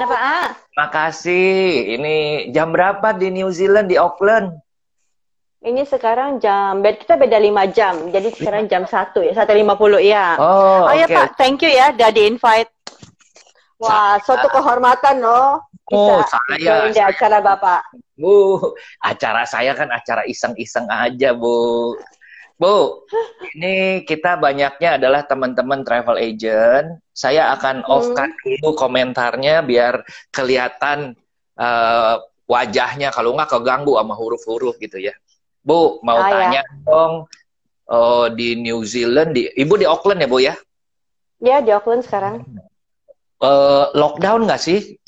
Kenapa? Pak A. Makasih. Ini jam berapa di New Zealand di Auckland? Ini sekarang jam bed kita beda lima jam. Jadi sekarang jam satu ya, satu lima puluh ya. Oh, oh ya Pak, thank you ya udah di invite. Wah, suatu kehormatan loh. Bisa oh, saya di acara Bapak. Bu, acara saya kan acara iseng-iseng aja, Bu. Bu, ini kita banyaknya adalah teman-teman travel agent. Saya akan off cut dulu komentarnya biar kelihatan uh, wajahnya kalau nggak keganggu sama huruf-huruf gitu ya. Bu, mau ah, ya. oh, tanya ya. dong uh, di New Zealand di Ibu di Auckland ya, Bu ya? Ya, di Auckland sekarang. Uh, lockdown nggak sih?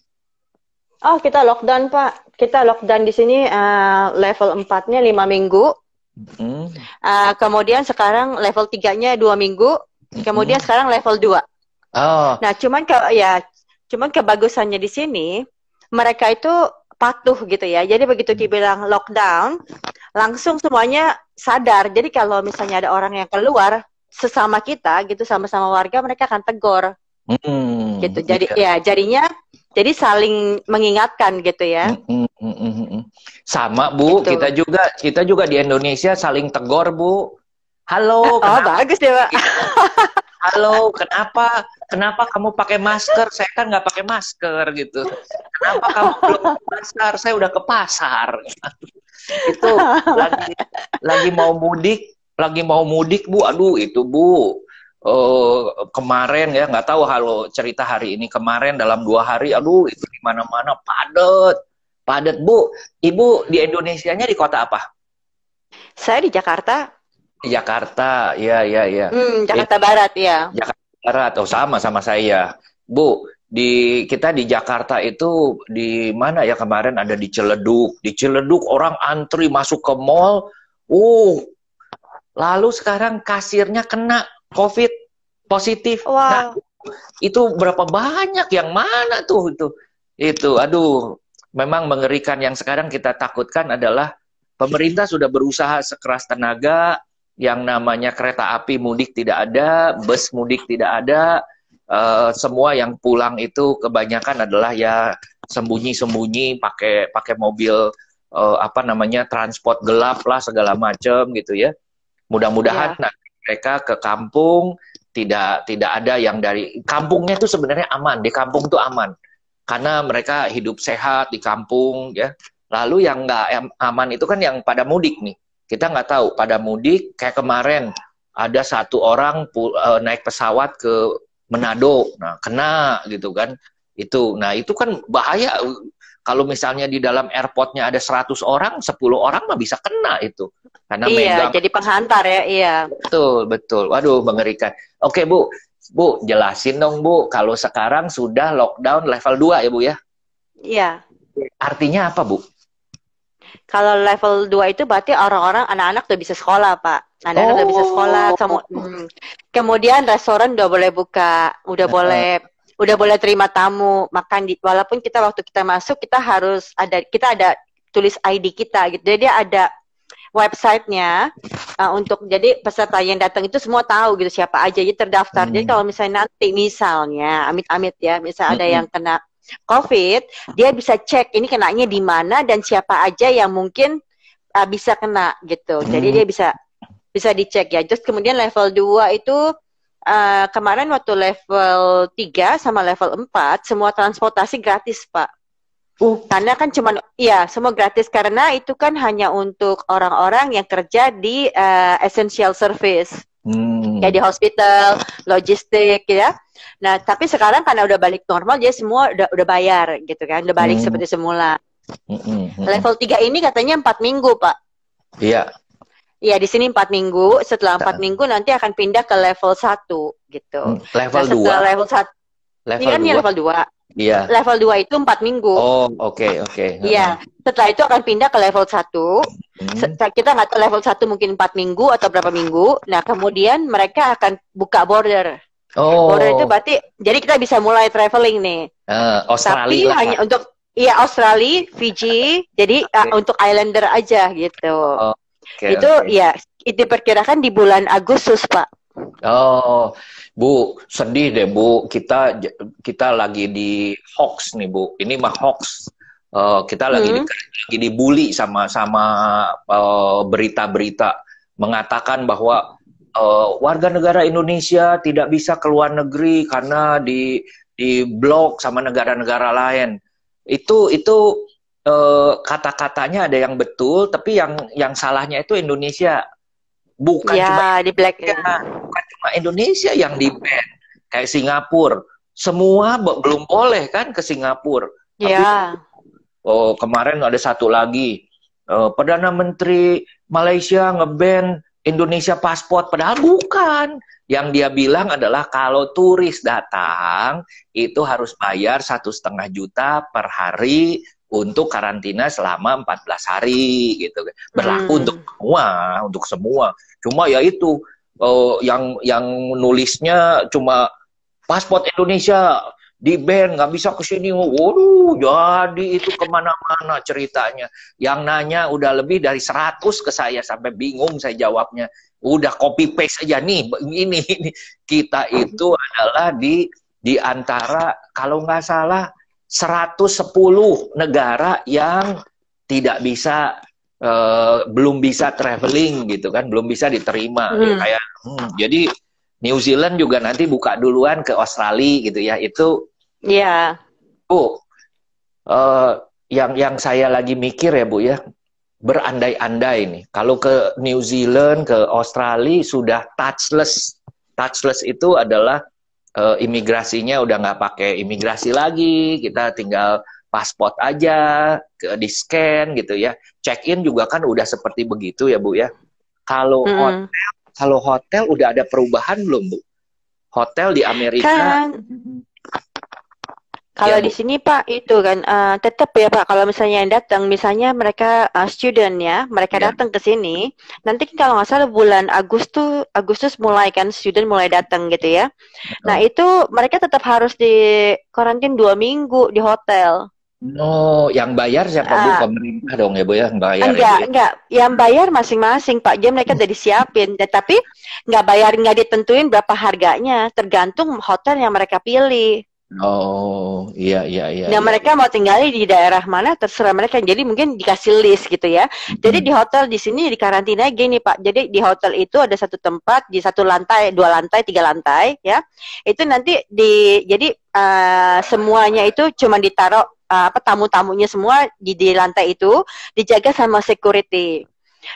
Oh, kita lockdown, Pak. Kita lockdown di sini uh, level 4-nya 5 minggu Hmm. Uh, kemudian sekarang level 3-nya dua minggu, kemudian hmm. sekarang level dua. Oh. Nah, cuman ke ya cuman kebagusannya di sini mereka itu patuh gitu ya. Jadi begitu hmm. dibilang lockdown, langsung semuanya sadar. Jadi kalau misalnya ada orang yang keluar sesama kita gitu sama-sama warga mereka akan tegur. Hmm. Gitu. Jadi iya. ya jadinya jadi saling mengingatkan gitu ya. Mm, mm, mm, Sama Bu, gitu. kita juga kita juga di Indonesia saling tegor Bu. Halo, oh, bagus ya Pak. Halo, kenapa kenapa kamu pakai masker? Saya kan nggak pakai masker gitu. Kenapa kamu belum ke pasar? Saya udah ke pasar. itu lagi lagi mau mudik, lagi mau mudik Bu. Aduh, itu Bu uh, kemarin ya nggak tahu halo cerita hari ini kemarin dalam dua hari aduh itu di mana mana padet padet bu ibu di Indonesia nya di kota apa saya di Jakarta Jakarta ya ya ya hmm, Jakarta ya, Barat ya Jakarta Barat oh sama sama saya bu di kita di Jakarta itu di mana ya kemarin ada di Ciledug di Ciledug orang antri masuk ke mall uh lalu sekarang kasirnya kena COVID positif. Wow. Nah, itu berapa banyak yang mana tuh itu? Itu aduh, memang mengerikan yang sekarang kita takutkan adalah pemerintah sudah berusaha sekeras tenaga yang namanya kereta api mudik tidak ada, bus mudik tidak ada, uh, semua yang pulang itu kebanyakan adalah ya sembunyi-sembunyi pakai pakai mobil uh, apa namanya transport gelap lah segala macam gitu ya. Mudah-mudahan ya mereka ke kampung tidak tidak ada yang dari kampungnya itu sebenarnya aman di kampung itu aman karena mereka hidup sehat di kampung ya lalu yang nggak aman itu kan yang pada mudik nih kita nggak tahu pada mudik kayak kemarin ada satu orang e, naik pesawat ke Manado nah kena gitu kan itu nah itu kan bahaya kalau misalnya di dalam airportnya ada 100 orang, 10 orang mah bisa kena itu. Karena iya, megang. jadi penghantar ya, iya. Betul, betul. Waduh, mengerikan. Oke, Bu. Bu, jelasin dong, Bu. Kalau sekarang sudah lockdown level 2 ya, Bu ya? Iya. Artinya apa, Bu? Kalau level 2 itu berarti orang-orang anak-anak udah bisa sekolah, Pak. Anak-anak oh. udah bisa sekolah. Hmm. kemudian restoran udah boleh buka, udah boleh udah boleh terima tamu makan di walaupun kita waktu kita masuk kita harus ada kita ada tulis ID kita gitu jadi ada websitenya uh, untuk jadi peserta yang datang itu semua tahu gitu siapa aja jadi terdaftar hmm. jadi kalau misalnya nanti misalnya amit-amit ya misal hmm. ada yang kena COVID dia bisa cek ini kenanya di mana dan siapa aja yang mungkin uh, bisa kena gitu jadi hmm. dia bisa bisa dicek ya terus kemudian level 2 itu uh, kemarin waktu level 3 sama level 4 semua transportasi gratis, Pak. Uh. Karena kan cuma, ya semua gratis karena itu kan hanya untuk orang-orang yang kerja di uh, essential service. Hmm. Kayak di hospital, logistik ya. Nah, tapi sekarang karena udah balik normal, jadi semua udah udah bayar gitu kan, udah balik hmm. seperti semula. Hmm, hmm, hmm. Level 3 ini katanya 4 minggu, Pak. Iya. Iya di sini empat minggu. Setelah empat minggu nanti akan pindah ke level satu gitu. Hmm, level nah, Level satu. Level ini iya kan 2. Iya, level dua. Iya. Level dua itu empat minggu. Oh oke okay, oke. Okay. Iya. Setelah itu akan pindah ke level satu. Hmm. Kita nggak tahu level satu mungkin empat minggu atau berapa minggu. Nah kemudian mereka akan buka border. Oh. Border itu berarti jadi kita bisa mulai traveling nih. Uh, Australia. Tapi lah. hanya untuk Iya Australia, Fiji, jadi okay. uh, untuk islander aja gitu. Oh, okay, itu okay. ya diperkirakan di bulan Agustus pak oh bu sedih deh bu kita kita lagi di hoax nih bu ini mah hoax uh, kita lagi hmm. di, lagi dibully sama sama berita oh, berita-berita mengatakan bahwa uh, warga negara Indonesia tidak bisa keluar negeri karena di di blok sama negara-negara lain. Itu itu Eh, kata-katanya ada yang betul, tapi yang yang salahnya itu Indonesia bukan ya, cuma di black ya, bukan cuma Indonesia yang di ban kayak Singapura semua belum boleh kan ke Singapura ya. tapi oh kemarin ada satu lagi uh, perdana menteri Malaysia ngeban Indonesia paspor padahal bukan yang dia bilang adalah kalau turis datang itu harus bayar satu setengah juta per hari untuk karantina selama 14 hari gitu kan. berlaku hmm. untuk semua untuk semua cuma ya itu uh, yang yang nulisnya cuma paspor Indonesia di band nggak bisa ke sini waduh jadi itu kemana-mana ceritanya yang nanya udah lebih dari 100 ke saya sampai bingung saya jawabnya udah copy paste aja nih ini ini kita itu adalah di di antara kalau nggak salah 110 negara yang tidak bisa uh, belum bisa traveling gitu kan, belum bisa diterima hmm. ya, kayak hmm, jadi New Zealand juga nanti buka duluan ke Australia gitu ya. Itu Iya. Yeah. Bu. Uh, yang yang saya lagi mikir ya, Bu ya. Berandai-andai nih. Kalau ke New Zealand, ke Australia sudah touchless. Touchless itu adalah uh, imigrasinya udah nggak pakai imigrasi lagi, kita tinggal pasport aja, ke, di scan gitu ya. Check in juga kan udah seperti begitu ya bu ya. Kalau hmm. hotel, kalau hotel udah ada perubahan belum bu? Hotel di Amerika kan kalau di sini Pak itu kan uh, eh, tetap ya Pak kalau misalnya yang datang misalnya mereka uh, student ya mereka ya. datang ke sini nanti kan kalau nggak salah bulan Agustus Agustus mulai kan student mulai datang gitu ya. Oh. Nah itu mereka tetap harus di karantin dua minggu di hotel. No, yang bayar siapa uh, bu? Ah. Pemerintah dong ya bu ya yang bayar. Enggak, ya, enggak. Yang bayar masing-masing Pak. Jadi mereka udah disiapin. tetapi nah, nggak bayar nggak ditentuin berapa harganya. Tergantung hotel yang mereka pilih. Oh iya iya iya. Nah iya. mereka mau tinggal di daerah mana terserah mereka. Jadi mungkin dikasih list gitu ya. Jadi hmm. di hotel di sini di karantina gini pak. Jadi di hotel itu ada satu tempat di satu lantai, dua lantai, tiga lantai ya. Itu nanti di jadi uh, semuanya itu cuma ditaruh uh, apa tamu-tamunya semua di di lantai itu dijaga sama security.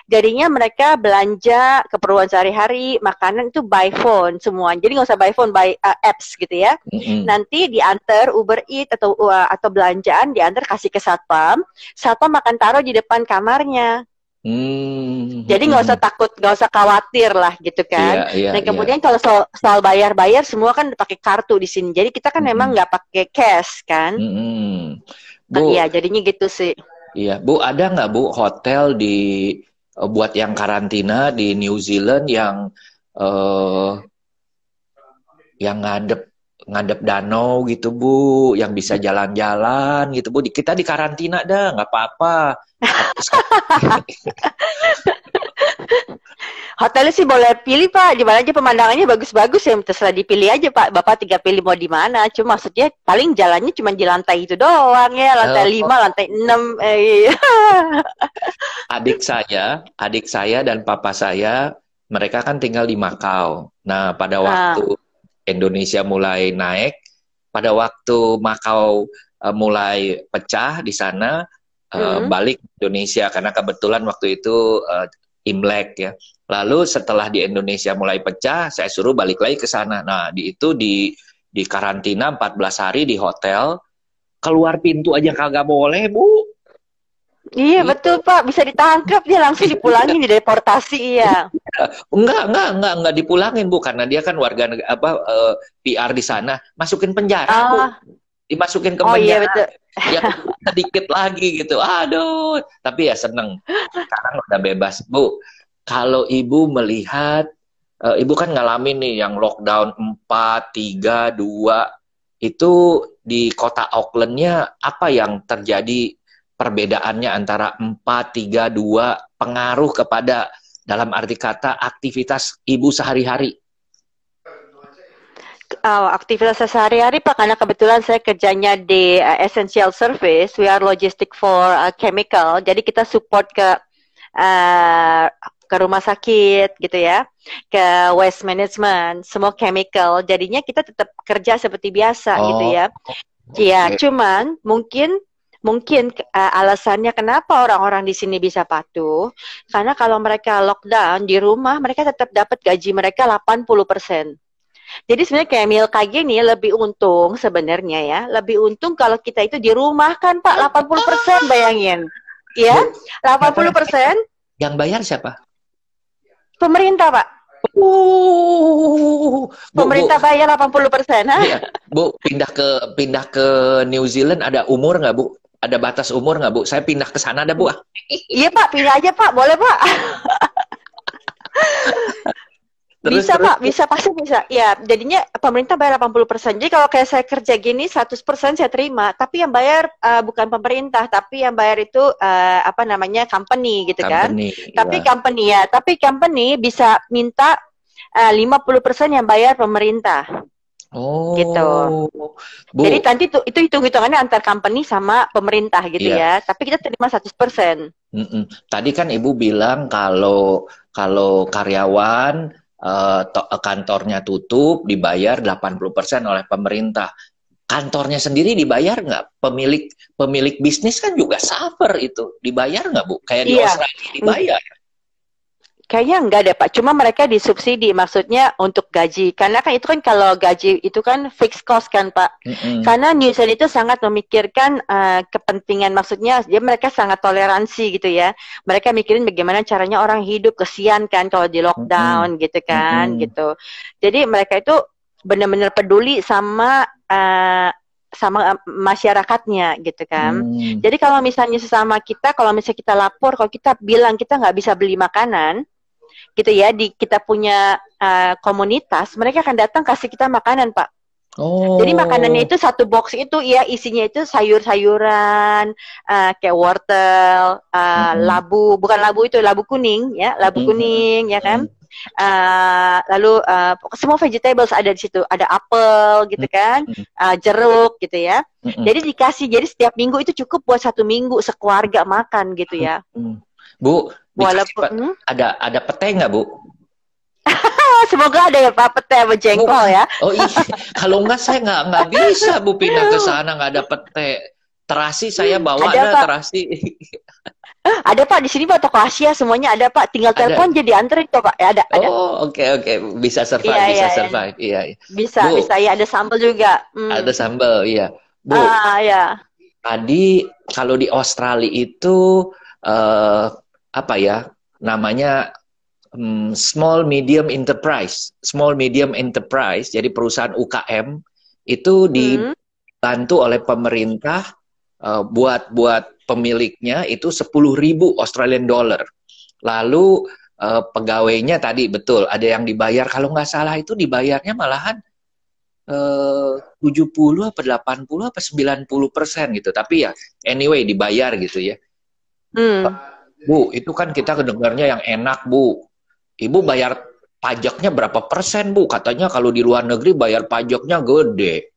Jadinya mereka belanja keperluan sehari-hari, makanan itu by phone semua. Jadi nggak usah by phone, by uh, apps gitu ya. Mm-hmm. Nanti diantar Uber Eats atau uh, atau belanjaan diantar kasih ke satpam. Satpam makan taruh di depan kamarnya. Hmm. Jadi nggak usah takut, nggak usah khawatir lah gitu iya, kan. Yeah, yeah, Dan iya. kemudian yeah. kalau soal, soal bayar-bayar semua kan pakai kartu di sini. Jadi kita kan mm memang nggak pakai cash kan. Mm -hmm. Bu, iya, jadinya gitu sih. Iya, Bu ada nggak Bu hotel di Eh, buat yang karantina di New Zealand yang uh, yang ngadep ngadep danau gitu bu, yang bisa hmm. jalan-jalan gitu bu. Kita di karantina dah, nggak apa-apa. Hotelnya sih boleh pilih Pak, di mana aja pemandangannya bagus-bagus ya terserah dipilih aja Pak. Bapak tiga pilih mau di mana. Cuma maksudnya paling jalannya cuma di lantai itu doang ya, lantai oh. lima, oh. lantai enam. Eh, iya. adik saya, adik saya dan papa saya, mereka kan tinggal di Makau. Nah pada ah. waktu ah. Indonesia mulai naik, pada waktu Makau uh, mulai pecah di sana. Uh, hmm. balik Indonesia karena kebetulan waktu itu uh, Imlek ya. Lalu setelah di Indonesia mulai pecah, saya suruh balik lagi ke sana. Nah, di itu di di karantina 14 hari di hotel, keluar pintu aja kagak boleh, Bu. Iya gitu. betul Pak, bisa ditangkap dia langsung dipulangin di deportasi iya. Enggak enggak enggak enggak dipulangin bu karena dia kan warga apa eh, PR di sana masukin penjara ah. bu dimasukin ke oh, iya, betul. ya sedikit lagi gitu aduh tapi ya seneng sekarang udah bebas bu kalau ibu melihat uh, ibu kan ngalamin nih yang lockdown 4, 3, 2 itu di kota Aucklandnya apa yang terjadi perbedaannya antara 4, 3, 2 pengaruh kepada dalam arti kata aktivitas ibu sehari-hari uh, aktivitas sehari-hari Pak karena kebetulan saya kerjanya di uh, essential service, we are logistic for uh, chemical. Jadi kita support ke uh, ke rumah sakit gitu ya, ke waste management, semua chemical. Jadinya kita tetap kerja seperti biasa oh. gitu ya. okay. ya cuman mungkin mungkin uh, alasannya kenapa orang-orang di sini bisa patuh karena kalau mereka lockdown di rumah mereka tetap dapat gaji mereka 80 persen jadi sebenarnya kayak kayak ya lebih untung sebenarnya ya, lebih untung kalau kita itu di rumah kan Pak 80% bayangin. Ya, 80%. Yang bayar siapa? Pemerintah, Pak. Uh, pemerintah bu, bayar 80 persen, Iya. Bu, pindah ke pindah ke New Zealand ada umur nggak, Bu? Ada batas umur nggak, Bu? Saya pindah ke sana ada, Bu. Ah. Iya, Pak. Pindah aja, Pak. Boleh, Pak. Terus, bisa terus, Pak, bisa pasti bisa. Ya, jadinya pemerintah bayar 80%. persen Jadi kalau kayak saya kerja gini 100% persen saya terima, tapi yang bayar uh, bukan pemerintah, tapi yang bayar itu uh, apa namanya? company gitu kan. company, kan. Iya. Tapi company ya, tapi company bisa minta eh, uh, 50% yang bayar pemerintah. Gitu. Oh. Gitu. Bu. Jadi nanti itu, itu hitung-hitungannya antar company sama pemerintah gitu iya. ya. Tapi kita terima 100%. Mm -mm. Tadi kan Ibu bilang kalau kalau karyawan Eh, eh, kantornya tutup dibayar 80% oleh pemerintah kantornya sendiri dibayar nggak pemilik pemilik bisnis kan juga suffer itu dibayar nggak bu kayak di iya. Australia dibayar Kayaknya enggak ada Pak, cuma mereka disubsidi maksudnya untuk gaji. Karena kan itu kan kalau gaji itu kan fixed cost kan Pak. Mm-hmm. Karena New Zealand itu sangat memikirkan uh, kepentingan maksudnya dia mereka sangat toleransi gitu ya. Mereka mikirin bagaimana caranya orang hidup kesian kan kalau di lockdown mm-hmm. gitu kan mm-hmm. gitu. Jadi mereka itu benar-benar peduli sama uh, sama eh, masyarakatnya gitu kan. Hmm. Jadi kalau misalnya sesama kita, kalau misalnya kita lapor, kalau kita bilang kita nggak bisa beli makanan, gitu ya di kita punya uh, komunitas mereka akan datang kasih kita makanan pak Oh. Jadi makanannya itu satu box itu ya isinya itu sayur-sayuran uh, kayak wortel, uh, mm-hmm. labu, bukan labu itu labu kuning ya, labu mm-hmm. kuning ya kan. mm Uh, lalu uh, semua vegetables ada di situ, ada apel gitu kan, mm uh, jeruk gitu ya. Jadi dikasih jadi setiap minggu itu cukup buat satu minggu sekeluarga makan gitu ya. Bu, Walaupun, hmm? ada ada pete nggak Bu? Semoga ada ya Pak pete sama jengkol oh, ya. Oh iya, kalau nggak saya nggak nggak bisa Bu pindah ke sana nggak ada pete. Terasi saya bawa ada, ada terasi. ada Pak di sini Pak toko Asia semuanya ada Pak. Tinggal telepon jadi antri kok Pak. Ya, ada, ada. Oh oke oke okay. bisa iya, survive iya, bisa iya, survive iya. iya. Bisa Bu, bisa ya ada sambal juga. Hmm. Ada sambal iya. Bu. Ah ya. Tadi kalau di Australia itu uh, apa ya namanya um, small medium enterprise, small medium enterprise, jadi perusahaan UKM itu hmm. dibantu oleh pemerintah uh, buat buat pemiliknya itu 10.000 Australian dollar. Lalu uh, pegawainya tadi betul ada yang dibayar kalau nggak salah itu dibayarnya malahan eh, tujuh 70 apa 80 apa puluh persen gitu. Tapi ya anyway dibayar gitu ya. Hmm Bu, itu kan kita kedengarnya yang enak, Bu. Ibu bayar pajaknya berapa persen, Bu? Katanya kalau di luar negeri bayar pajaknya gede.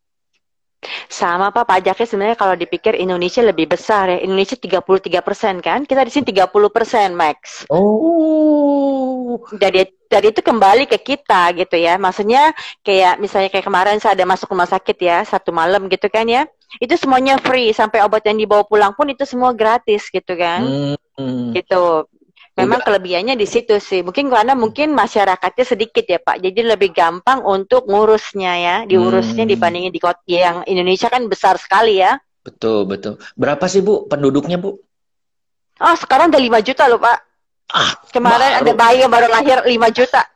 Sama Pak, pajaknya sebenarnya kalau dipikir Indonesia lebih besar ya. Indonesia 33 persen kan, kita di sini 30 persen max. Oh. Jadi dari itu kembali ke kita gitu ya. Maksudnya kayak misalnya kayak kemarin saya ada masuk rumah sakit ya, satu malam gitu kan ya. Itu semuanya free, sampai obat yang dibawa pulang pun itu semua gratis gitu kan. Hmm. Hmm. Gitu. Memang Enggak. kelebihannya di situ sih. Mungkin karena mungkin masyarakatnya sedikit ya Pak. Jadi lebih gampang untuk ngurusnya ya, diurusnya hmm. dibandingin di kota yang Indonesia kan besar sekali ya. Betul, betul. Berapa sih Bu penduduknya Bu? Oh, sekarang udah lima juta loh Pak. Ah, Kemarin baru. ada bayi yang baru lahir 5 juta.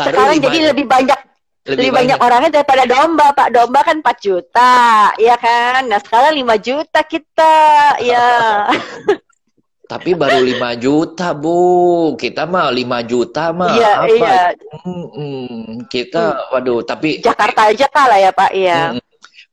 Baru sekarang 5. jadi lebih banyak lebih, lebih banyak. banyak orangnya daripada domba pak domba kan 4 juta ya kan nah sekarang 5 juta kita ya Tapi baru 5 juta, Bu. Kita mah 5 juta mah iya, apa? Iya. Hmm, hmm, kita waduh, tapi Jakarta aja kalah ya, Pak, iya. Hmm,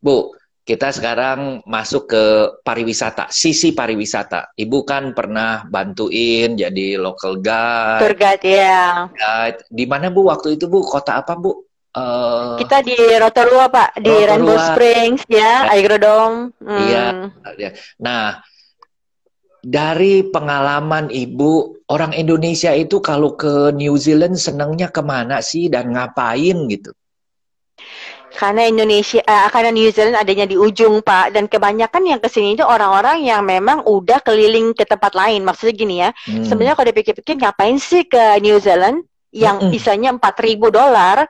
Bu, kita sekarang masuk ke pariwisata, sisi pariwisata. Ibu kan pernah bantuin jadi local guide. Tour guide, ya. Guide. Di mana, Bu? Waktu itu, Bu, kota apa, Bu? Uh, kita di Rotorua, Pak, di Rotorua. Rainbow Springs ya, iya. Aerodrome. Iya. Hmm. Iya, iya. Nah, dari pengalaman Ibu, orang Indonesia itu kalau ke New Zealand senangnya kemana sih dan ngapain gitu? Karena Indonesia, uh, karena New Zealand adanya di ujung Pak, dan kebanyakan yang kesini itu orang-orang yang memang udah keliling ke tempat lain. Maksudnya gini ya, hmm. sebenarnya kalau dipikir-pikir ngapain sih ke New Zealand? yang mm -hmm. isinya 4000 dolar,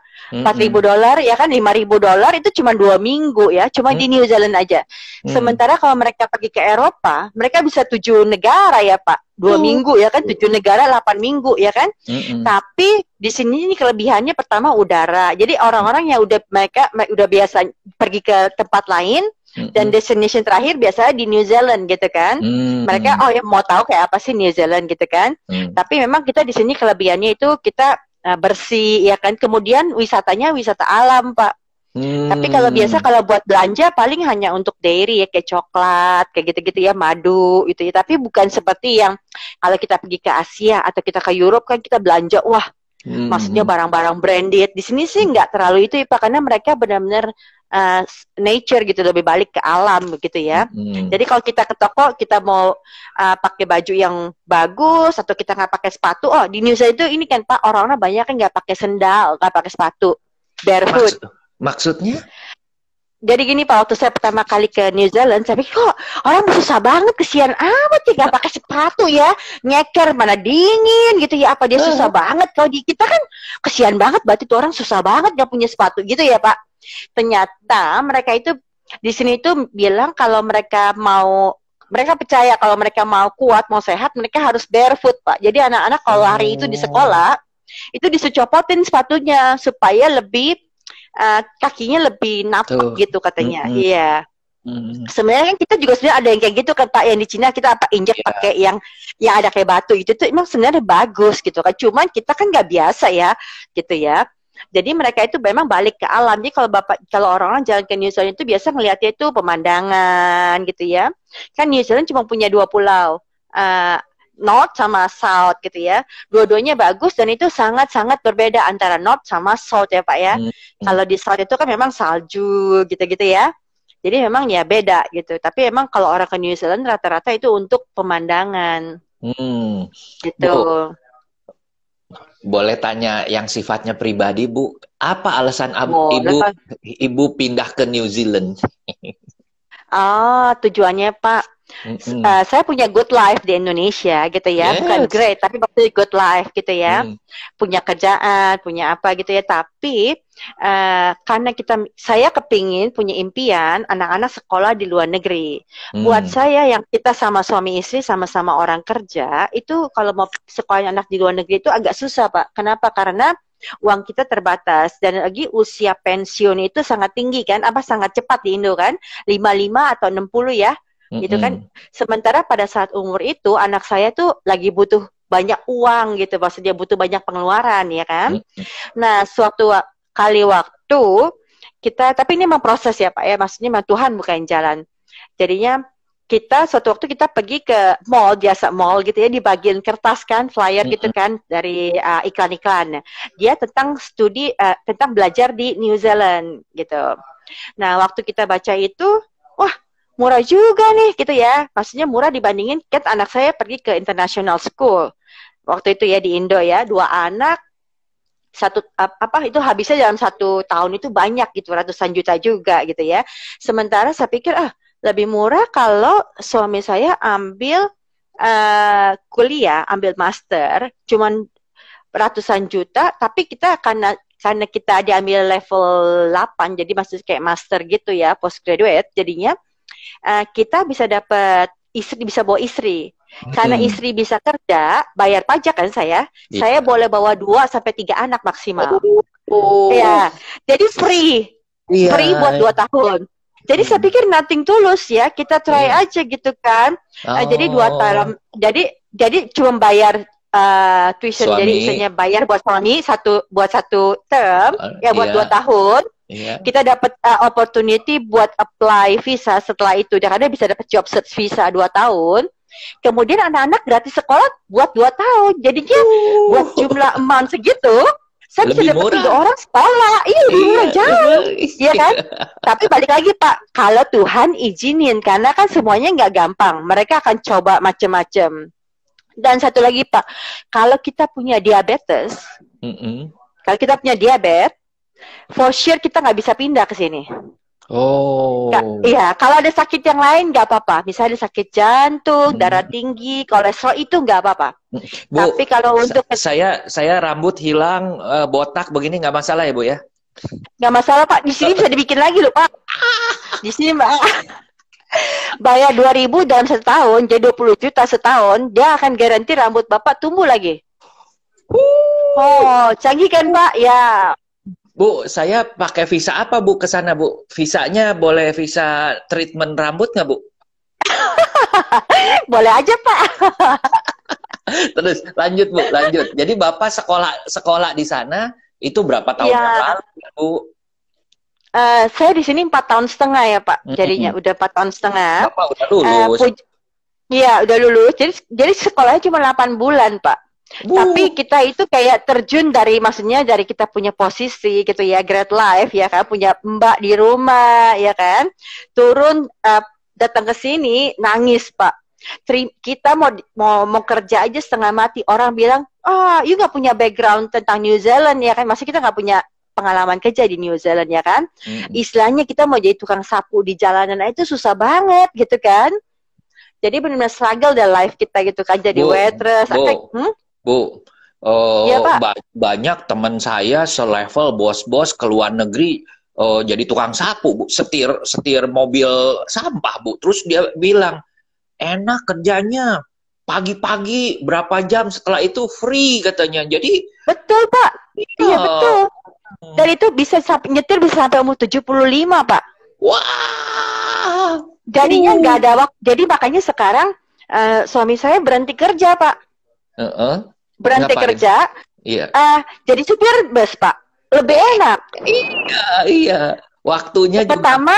ribu dolar ya kan lima ribu dolar itu cuma dua minggu ya, cuma mm -hmm. di New Zealand aja. Sementara kalau mereka pergi ke Eropa, mereka bisa tujuh negara ya, Pak. Dua mm. minggu ya kan, tujuh negara delapan minggu ya kan. Mm -hmm. Tapi di sini ini kelebihannya pertama udara. Jadi orang-orang yang udah mereka udah biasa pergi ke tempat lain, dan destination terakhir biasanya di New Zealand gitu kan. Mm-hmm. Mereka oh ya mau tahu kayak apa sih New Zealand gitu kan. Mm-hmm. Tapi memang kita di sini kelebihannya itu kita uh, bersih ya kan. Kemudian wisatanya wisata alam, Pak. Hmm. Tapi kalau biasa kalau buat belanja paling hanya untuk dairy ya kayak coklat, kayak gitu-gitu ya, madu gitu ya. Tapi bukan seperti yang kalau kita pergi ke Asia atau kita ke Eropa kan kita belanja wah Hmm. Maksudnya hmm. barang-barang branded. Di sini sih nggak terlalu itu ya, karena mereka benar-benar uh, nature gitu lebih balik ke alam gitu ya. Hmm. Jadi kalau kita ke toko kita mau uh, pakai baju yang bagus atau kita nggak pakai sepatu. Oh di New Zealand itu ini kan Pak orang-orang banyak kan nggak pakai sendal, nggak pakai sepatu, barefoot. Maksud, maksudnya? jadi gini Pak, waktu saya pertama kali ke New Zealand, saya pikir kok orang susah banget, kesian amat ya gak pakai sepatu ya, nyeker mana dingin gitu ya, apa dia susah uh. banget. Kalau di kita kan kesian banget, berarti tuh orang susah banget gak punya sepatu gitu ya Pak. Ternyata mereka itu di sini itu bilang kalau mereka mau mereka percaya kalau mereka mau kuat, mau sehat, mereka harus barefoot, Pak. Jadi anak-anak kalau hari itu di oh. sekolah, itu disecopotin sepatunya supaya lebih uh, kakinya lebih napak Tuh. gitu katanya. Iya. Mm -hmm. mm Hmm. Sebenarnya kan kita juga sebenarnya ada yang kayak gitu kan Pak yang di Cina kita apa injek yeah. pakai yang yang ada kayak batu gitu. itu tuh emang sebenarnya bagus gitu kan. Cuman kita kan nggak biasa ya gitu ya. Jadi mereka itu memang balik ke alam. Jadi kalau bapak kalau orang-orang jalan ke New Zealand itu biasa ngelihatnya itu pemandangan gitu ya. Kan New Zealand cuma punya dua pulau. Uh, north sama south gitu ya. Dua-duanya bagus dan itu sangat-sangat berbeda antara north sama south ya Pak ya. Hmm. Kalau di south itu kan memang salju gitu-gitu ya. Jadi memang ya beda gitu. Tapi memang kalau orang ke New Zealand rata-rata itu untuk pemandangan. Hmm. Gitu. Bu, boleh tanya yang sifatnya pribadi Bu, apa alasan abu, oh, Ibu Ibu pindah ke New Zealand? Oh, tujuannya Pak Mm-hmm. Uh, saya punya good life di Indonesia gitu ya, yes. bukan great tapi maksudnya good life gitu ya, mm. punya kerjaan, punya apa gitu ya. Tapi uh, karena kita, saya kepingin punya impian anak-anak sekolah di luar negeri. Mm. Buat saya yang kita sama suami istri sama-sama orang kerja itu kalau mau sekolah anak di luar negeri itu agak susah pak. Kenapa? Karena uang kita terbatas dan lagi usia pensiun itu sangat tinggi kan apa sangat cepat di Indo kan 55 atau 60 ya mm-hmm. gitu kan sementara pada saat umur itu anak saya tuh lagi butuh banyak uang gitu maksudnya butuh banyak pengeluaran ya kan mm-hmm. nah suatu kali waktu kita tapi ini memang proses ya Pak ya maksudnya Tuhan bukan jalan jadinya kita suatu waktu kita pergi ke mall biasa mall gitu ya di bagian kertas kan flyer gitu kan dari uh, iklan-iklan dia tentang studi uh, tentang belajar di New Zealand gitu nah waktu kita baca itu wah murah juga nih gitu ya maksudnya murah dibandingin kan anak saya pergi ke international school waktu itu ya di Indo ya dua anak satu apa itu habisnya dalam satu tahun itu banyak gitu ratusan juta juga gitu ya sementara saya pikir ah lebih murah kalau suami saya ambil uh, kuliah, ambil master, cuman ratusan juta, tapi kita karena karena kita diambil level 8, jadi masih kayak master gitu ya, postgraduate, jadinya uh, kita bisa dapat istri bisa bawa istri Okay. karena istri bisa kerja bayar pajak kan saya yeah. saya iya. boleh bawa dua sampai tiga anak maksimal oh. ya jadi free yeah. free buat dua tahun jadi saya hmm. pikir nothing tulus ya, kita try yeah. aja gitu kan. Oh. Uh, jadi dua oh. tahun, jadi jadi cuma bayar uh, tuition suami. jadi misalnya bayar buat suami satu buat satu term uh, ya buat yeah. dua tahun yeah. kita dapat uh, opportunity buat apply visa setelah itu dan ada bisa dapat job search visa dua tahun kemudian anak-anak gratis sekolah buat dua tahun jadinya uh. buat jumlah emang segitu saya lebih bisa dapat tiga orang sekolah iya lebih iya, murah jauh iya kan iya. tapi balik lagi pak kalau Tuhan izinin karena kan semuanya nggak gampang mereka akan coba macem-macem dan satu lagi pak kalau kita punya diabetes mm -mm. kalau kita punya diabetes for sure kita nggak bisa pindah ke sini Oh. Iya, kalau ada sakit yang lain nggak apa-apa. Misalnya ada sakit jantung, hmm. darah tinggi, kolesterol itu nggak apa-apa. Hmm. Tapi kalau untuk saya saya rambut hilang eh, botak begini nggak masalah ya bu ya? Nggak masalah pak. Di sini bisa dibikin lagi loh pak. Di sini mbak bayar ribu dalam setahun tahun, jadi puluh juta setahun, dia akan garansi rambut bapak tumbuh lagi. Oh, canggih kan pak? Ya, Bu, saya pakai visa apa Bu ke sana Bu? Visanya boleh visa treatment rambut nggak Bu? boleh aja Pak. Terus lanjut Bu, lanjut. Jadi Bapak sekolah sekolah di sana itu berapa tahun ya. Bu? Uh, saya di sini empat tahun setengah ya Pak, jadinya -hmm. udah empat tahun setengah. Bapak udah lulus. Eh, iya, uh, udah lulus. Jadi jadi sekolahnya cuma 8 bulan, Pak. Bu. Tapi kita itu kayak terjun dari maksudnya dari kita punya posisi gitu ya, great life ya kan, punya mbak di rumah ya kan, turun uh, datang ke sini nangis pak. Teri kita mau, mau mau kerja aja setengah mati orang bilang, ah oh, you nggak punya background tentang New Zealand ya kan, masih kita nggak punya pengalaman kerja di New Zealand ya kan, -hmm. istilahnya kita mau jadi tukang sapu di jalanan itu susah banget gitu kan. Jadi benar-benar struggle dan life kita gitu kan jadi waitress. Bu, hmm? Bu, uh, ya, Ba banyak teman saya selevel bos-bos ke luar negeri uh, jadi tukang sapu, Bu. Setir setir mobil sampah, Bu. Terus dia bilang, "Enak kerjanya. Pagi-pagi berapa jam setelah itu free," katanya. Jadi Betul, Pak. Iya, ya, betul. Dan itu bisa sampai nyetir bisa sampai umur 75, Pak. Wah. Jadinya uh. nggak uh. ada waktu. Jadi makanya sekarang uh, suami saya berhenti kerja, Pak. Uh -uh berhenti kerja. Iya. Uh, jadi supir bus pak, lebih enak. Iya iya. Waktunya pertama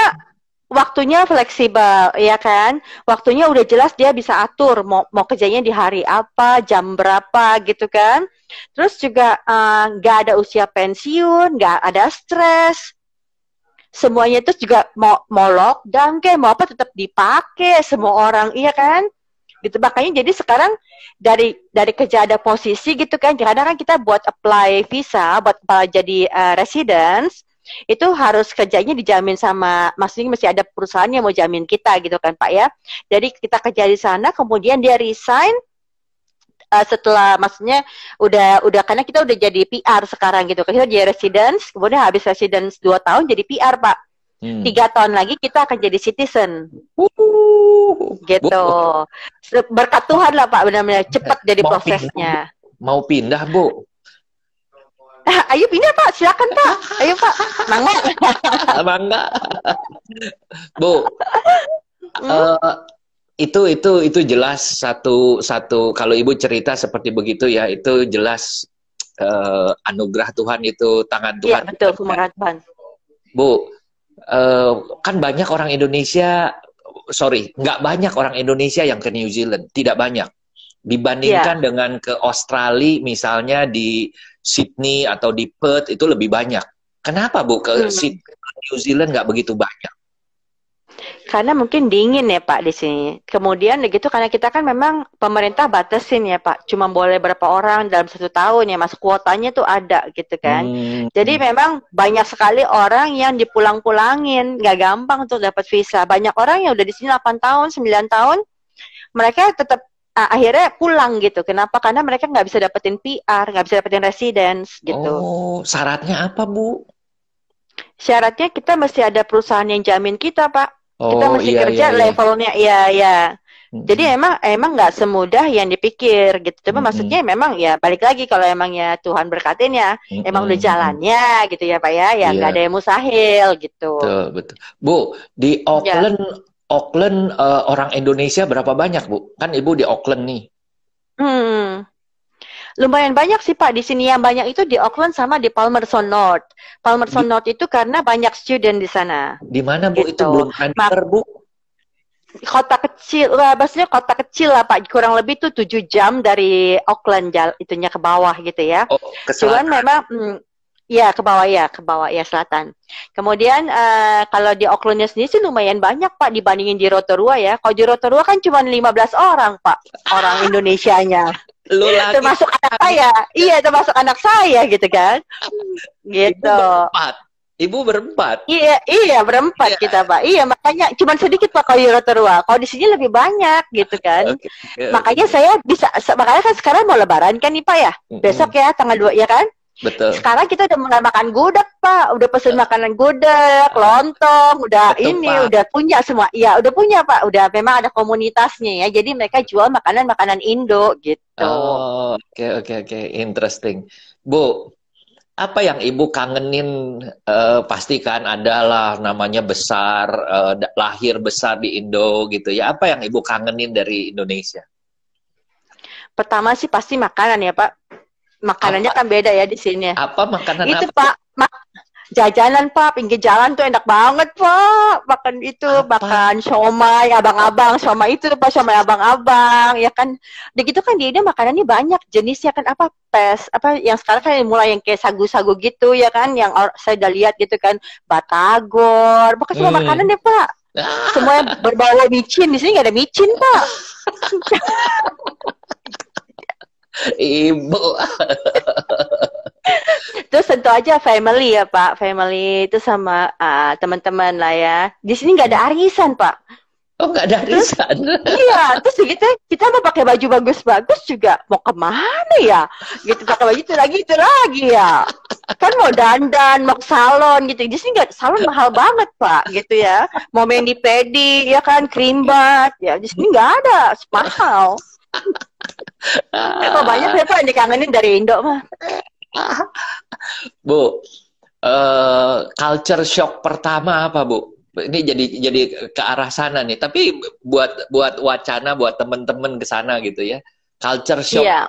waktunya fleksibel ya kan. Waktunya udah jelas dia bisa atur mau mau kerjanya di hari apa, jam berapa gitu kan. Terus juga ah, nggak uh, ada usia pensiun, nggak ada stres. Semuanya itu juga mau mau lockdown kayak mau apa tetap dipakai semua orang iya kan gitu makanya jadi sekarang dari dari kerja ada posisi gitu kan karena kan kita buat apply visa buat jadi uh, residence itu harus kerjanya dijamin sama maksudnya masih ada perusahaan yang mau jamin kita gitu kan pak ya jadi kita kerja di sana kemudian dia resign uh, setelah maksudnya udah udah karena kita udah jadi PR sekarang gitu kan kita jadi residence kemudian habis residence dua tahun jadi PR pak Hmm. Tiga tahun lagi kita akan jadi citizen. Uhuh. Gitu. Berkat Tuhan lah Pak benar-benar cepat eh, jadi mau prosesnya. Pindah. Mau pindah Bu? Ah, ayo pindah Pak, silakan Pak. Ayo Pak, mangga. mangga. Bu, uh, itu itu itu jelas satu satu kalau ibu cerita seperti begitu ya itu jelas uh, anugerah Tuhan itu tangan iya, Tuhan. Iya betul, Tuhan. Bu, uh, kan banyak orang Indonesia sorry nggak banyak orang Indonesia yang ke New Zealand tidak banyak dibandingkan yeah. dengan ke Australia misalnya di Sydney atau di Perth itu lebih banyak kenapa bu ke hmm. Sydney New Zealand nggak begitu banyak karena mungkin dingin ya Pak di sini. Kemudian begitu ya karena kita kan memang pemerintah batasin ya Pak, cuma boleh berapa orang dalam satu tahun ya Mas kuotanya tuh ada gitu kan. Hmm. Jadi memang banyak sekali orang yang dipulang-pulangin, nggak gampang tuh dapat visa. Banyak orang yang udah di sini 8 tahun, 9 tahun, mereka tetap uh, akhirnya pulang gitu. Kenapa? Karena mereka nggak bisa dapetin PR, nggak bisa dapetin residence gitu. Oh, syaratnya apa bu? Syaratnya kita mesti ada perusahaan yang jamin kita pak. Oh, kita mesti iya, kerja iya, iya. levelnya ya ya. hmm Jadi emang emang nggak semudah yang dipikir gitu. Cuma hmm maksudnya memang ya balik lagi kalau emang ya Tuhan berkatin ya, hmm emang udah jalannya gitu ya Pak ya, ya iya. nggak yeah. ada yang mustahil gitu. Betul, betul. Bu, di iya. Auckland yeah. Auckland uh, orang Indonesia berapa banyak, Bu? Kan Ibu di Auckland nih. Hmm lumayan banyak sih Pak di sini yang banyak itu di Auckland sama di Palmerston North. Palmerston di, North itu karena banyak student di sana. Di mana Bu gitu. itu belum kantor Bu? Kota kecil, lah, maksudnya kota kecil lah Pak, kurang lebih tuh 7 jam dari Auckland jal, itunya ke bawah gitu ya. Oh, Cuman memang hmm, ya ke bawah ya, ke bawah ya selatan. Kemudian uh, kalau di Auckland sendiri sih lumayan banyak Pak dibandingin di Rotorua ya. Kalau di Rotorua kan cuma 15 orang Pak, orang Indonesia-nya lu iya, lagi. termasuk anak saya iya termasuk anak saya gitu kan gitu ibu berempat ibu berempat iya iya berempat iya. kita pak iya makanya cuman sedikit pak kalau Yoroterua kalau di sini lebih banyak gitu kan okay. makanya saya bisa makanya kan sekarang mau lebaran kan nih pak ya besok ya tanggal dua ya kan Betul. Sekarang kita udah mulai makan gudeg, Pak. Udah pesen Betul. makanan gudeg, lontong, udah Betul, ini, Pak. udah punya semua. Iya, udah punya, Pak. Udah memang ada komunitasnya ya. Jadi mereka jual makanan-makanan Indo gitu. Oh, oke oke oke. Interesting. Bu, apa yang ibu kangenin uh, pastikan adalah namanya besar uh, lahir besar di Indo gitu ya apa yang ibu kangenin dari Indonesia pertama sih pasti makanan ya pak Makanannya apa? kan beda ya di sini. Ya. Apa makanan Itu, apa? Pak, ma jajanan Pak, pinggir jalan tuh enak banget Pak. Makan itu, apa? makan somai abang-abang, somai itu Pak, somai abang-abang, ya kan. Dan gitu kan dia makanannya banyak jenisnya kan apa pes, apa yang sekarang kan mulai yang kayak sagu-sagu gitu ya kan, yang saya udah lihat gitu kan, batagor, bahkan semua hmm. makanan deh ya, Pak. Semua berbau micin, di sini nggak ada micin Pak. Ibu. Terus tentu aja family ya Pak, family itu sama uh, teman-teman lah ya. Di sini nggak ada arisan Pak. Oh nggak ada arisan. Terus, iya, terus gitu kita mau pakai baju bagus-bagus juga mau kemana ya? Gitu pakai baju itu lagi itu lagi ya. Kan mau dandan, mau salon gitu. Di sini nggak salon mahal banget pak, gitu ya. Mau mandi pedi, ya kan krimbat, ya di sini nggak ada, mahal. Apa eh, banyak ya Pak yang dikangenin dari Indo mah? Bu, uh, culture shock pertama apa Bu? Ini jadi jadi ke arah sana nih. Tapi buat buat wacana buat temen-temen ke sana gitu ya. Culture shock yeah.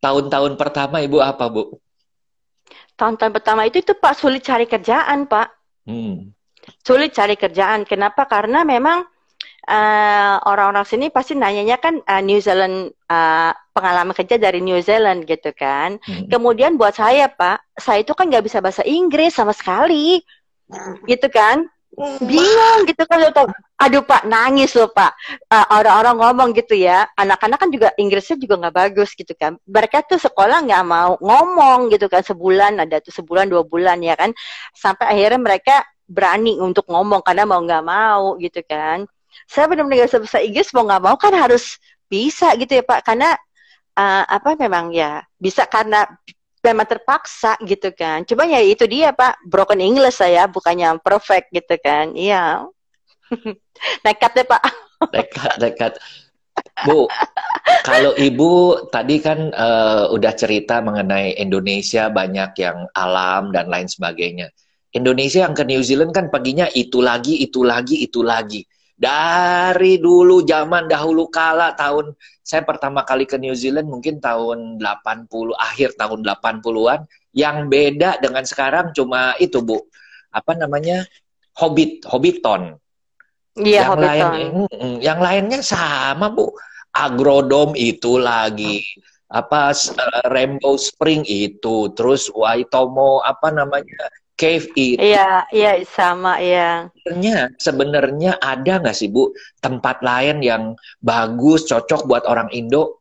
tahun-tahun pertama Ibu apa Bu? Tahun-tahun pertama itu itu Pak sulit cari kerjaan Pak. Hmm. Sulit cari kerjaan. Kenapa? Karena memang orang eh, orang-orang sini pasti nanyanya kan uh, New Zealand uh, pengalaman kerja dari New Zealand gitu kan. Hmm. Kemudian buat saya Pak, saya itu kan nggak bisa bahasa Inggris sama sekali, gitu kan. Mm-hmm. Bingung gitu kan, aduh Pak nangis loh Pak. orang orang-orang ngomong gitu ya, anak-anak kan juga Inggrisnya juga nggak bagus gitu kan. Mereka tuh sekolah nggak mau ngomong gitu kan sebulan ada tuh sebulan dua bulan ya kan, sampai akhirnya mereka berani untuk ngomong karena mau nggak mau gitu kan saya benar-benar gak bisa bahasa Inggris mau nggak mau kan harus bisa gitu ya Pak karena uh, apa memang ya bisa karena memang terpaksa gitu kan coba ya itu dia Pak broken English saya bukannya perfect gitu kan iya nekat deh Pak nekat nekat Bu, kalau Ibu tadi kan uh, udah cerita mengenai Indonesia banyak yang alam dan lain sebagainya. Indonesia yang ke New Zealand kan paginya itu lagi, itu lagi, itu lagi. Dari dulu zaman dahulu kala tahun saya pertama kali ke New Zealand mungkin tahun 80 akhir tahun 80-an yang beda dengan sekarang cuma itu Bu. Apa namanya? Hobbit, Hobbiton. Iya, yang Hobbiton. Lain, yang lainnya sama, Bu. Agrodom itu lagi apa eh, Rainbow Spring itu, terus Waitomo apa namanya? cave itu. Iya, iya sama ya. Sebenarnya sebenarnya ada nggak sih Bu tempat lain yang bagus cocok buat orang Indo?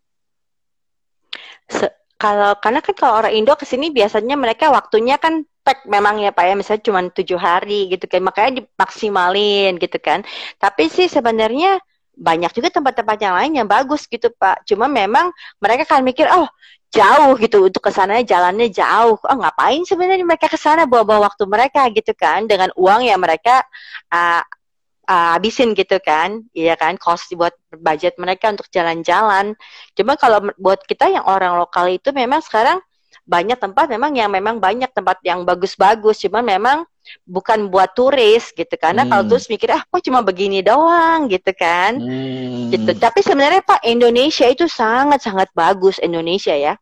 Se kalau karena kan kalau orang Indo ke sini biasanya mereka waktunya kan pack memang ya Pak ya misalnya cuma tujuh hari gitu kan makanya dimaksimalin gitu kan. Tapi sih sebenarnya banyak juga tempat-tempat yang lain yang bagus gitu pak cuma memang mereka kan mikir oh jauh gitu untuk kesana jalannya jauh oh ngapain sebenarnya mereka kesana bawa-bawa waktu mereka gitu kan dengan uang yang mereka uh, uh, habisin gitu kan iya kan cost buat budget mereka untuk jalan-jalan cuma kalau buat kita yang orang lokal itu memang sekarang banyak tempat memang yang memang banyak tempat yang bagus-bagus cuman memang bukan buat turis gitu kan. karena hmm. kalau terus mikir ah kok cuma begini doang gitu kan hmm. gitu tapi sebenarnya Pak Indonesia itu sangat sangat bagus Indonesia ya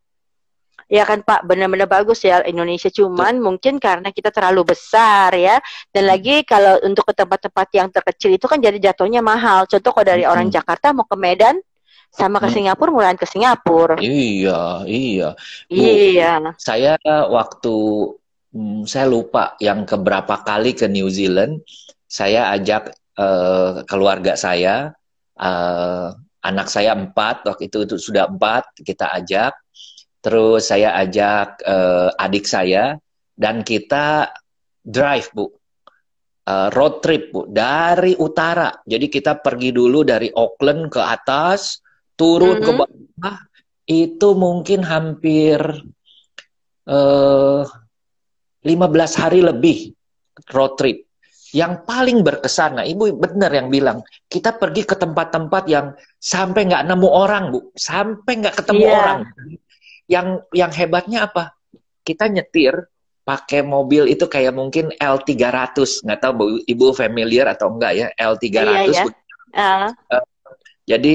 ya kan Pak benar-benar bagus ya Indonesia cuman Tuh. mungkin karena kita terlalu besar ya dan hmm. lagi kalau untuk ke tempat-tempat yang terkecil itu kan jadi jatuhnya mahal contoh kalau dari hmm. orang Jakarta mau ke Medan sama ke hmm. Singapura mulai ke Singapura. Iya, iya. Bu, iya. Saya waktu hmm, saya lupa yang keberapa kali ke New Zealand, saya ajak uh, keluarga saya, uh, anak saya empat waktu itu itu sudah empat kita ajak, terus saya ajak uh, adik saya dan kita drive bu, uh, road trip bu dari utara. Jadi kita pergi dulu dari Auckland ke atas turun mm -hmm. ke mm-hmm. bawah itu mungkin hampir uh, eh, 15 hari lebih road trip. Yang paling berkesan, nah ibu benar yang bilang, kita pergi ke tempat-tempat yang sampai nggak nemu orang, bu, sampai nggak ketemu yeah. orang. Yang yang hebatnya apa? Kita nyetir pakai mobil itu kayak mungkin L300, nggak tahu bu, ibu familiar atau enggak ya L300. Yeah, yeah. Uh. Uh, jadi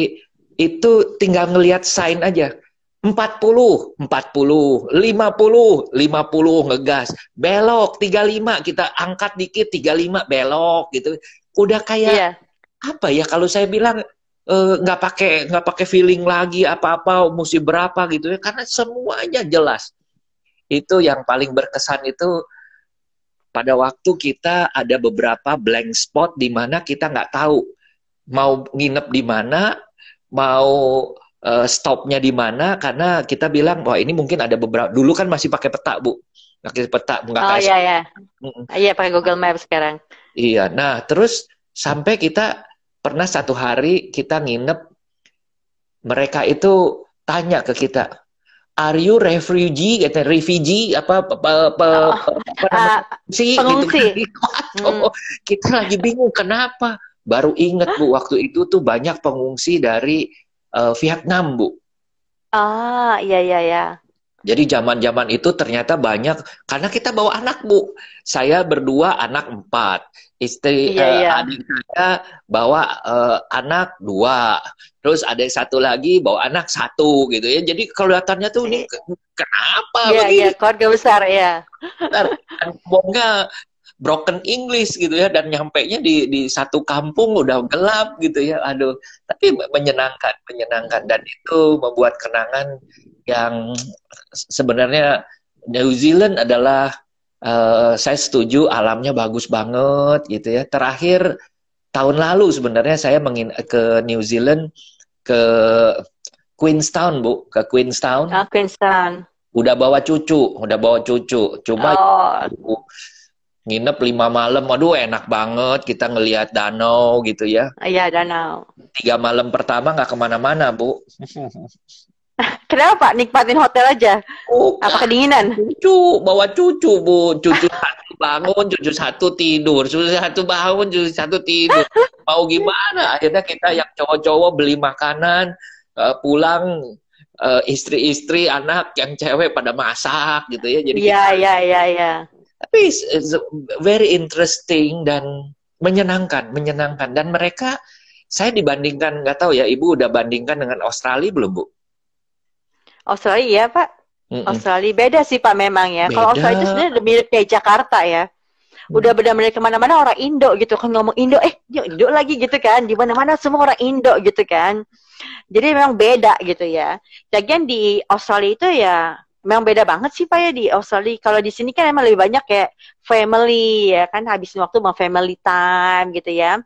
itu tinggal ngelihat sign aja. 40, 40, 50, 50 ngegas. Belok 35 kita angkat dikit 35 belok gitu. Udah kayak iya. apa ya kalau saya bilang eh, nggak uh, pakai nggak pakai feeling lagi apa-apa mesti berapa gitu ya karena semuanya jelas. Itu yang paling berkesan itu pada waktu kita ada beberapa blank spot di mana kita nggak tahu mau nginep di mana, mau uh, stopnya di mana karena kita bilang bahwa ini mungkin ada beberapa dulu kan masih pakai peta bu pakai peta nggak oh iya iya ah, iya pakai Google Maps sekarang iya nah terus sampai kita pernah satu hari kita nginep mereka itu tanya ke kita Are you refugee? Kata refugee apa pe, pe, pe, oh, apa uh, pengungsi, gitu. Hmm. kita lagi bingung kenapa Baru ingat Bu, waktu itu tuh banyak pengungsi dari uh, Vietnam Bu. Ah, iya iya ya. Jadi zaman-zaman itu ternyata banyak karena kita bawa anak bu. Saya berdua anak empat, istri iya, uh, iya. adik saya bawa uh, anak dua, terus ada satu lagi bawa anak satu gitu ya. Jadi kelihatannya tuh ini iya. kenapa? Iya, iya begini? iya keluarga besar ya. Enggak broken English gitu ya dan nyampe nya di di satu kampung udah gelap gitu ya aduh tapi menyenangkan menyenangkan dan itu membuat kenangan yang sebenarnya New Zealand adalah uh, saya setuju alamnya bagus banget gitu ya terakhir tahun lalu sebenarnya saya mengin ke New Zealand ke Queenstown bu ke Queenstown Queenstown udah bawa cucu udah bawa cucu cuma oh nginep lima malam, aduh enak banget kita ngelihat danau gitu ya. Iya danau. Tiga malam pertama nggak kemana-mana bu. Kenapa? Pak Nikmatin hotel aja? Oh, Apa kedinginan? Cucu, bawa cucu bu, cucu satu bangun, cucu satu tidur, cucu satu bangun, cucu satu tidur. Mau gimana? Akhirnya kita yang cowok-cowok beli makanan, eh, pulang eh, istri-istri anak yang cewek pada masak gitu ya jadi iya iya iya iya tapi very interesting dan menyenangkan, menyenangkan. Dan mereka, saya dibandingkan, nggak tahu ya, Ibu udah bandingkan dengan Australia belum, Bu? Australia ya, Pak. Mm-mm. Australia beda sih, Pak, memang ya. Kalau Australia itu sebenarnya lebih mirip kayak Jakarta ya. Mm. Udah benar mereka kemana-mana orang Indo gitu. Kan ngomong Indo, eh Indo lagi gitu kan. Di mana-mana semua orang Indo gitu kan. Jadi memang beda gitu ya. Lagian di Australia itu ya memang beda banget sih Pak ya di Australia. Kalau di sini kan emang lebih banyak kayak family ya kan habisin waktu mau family time gitu ya.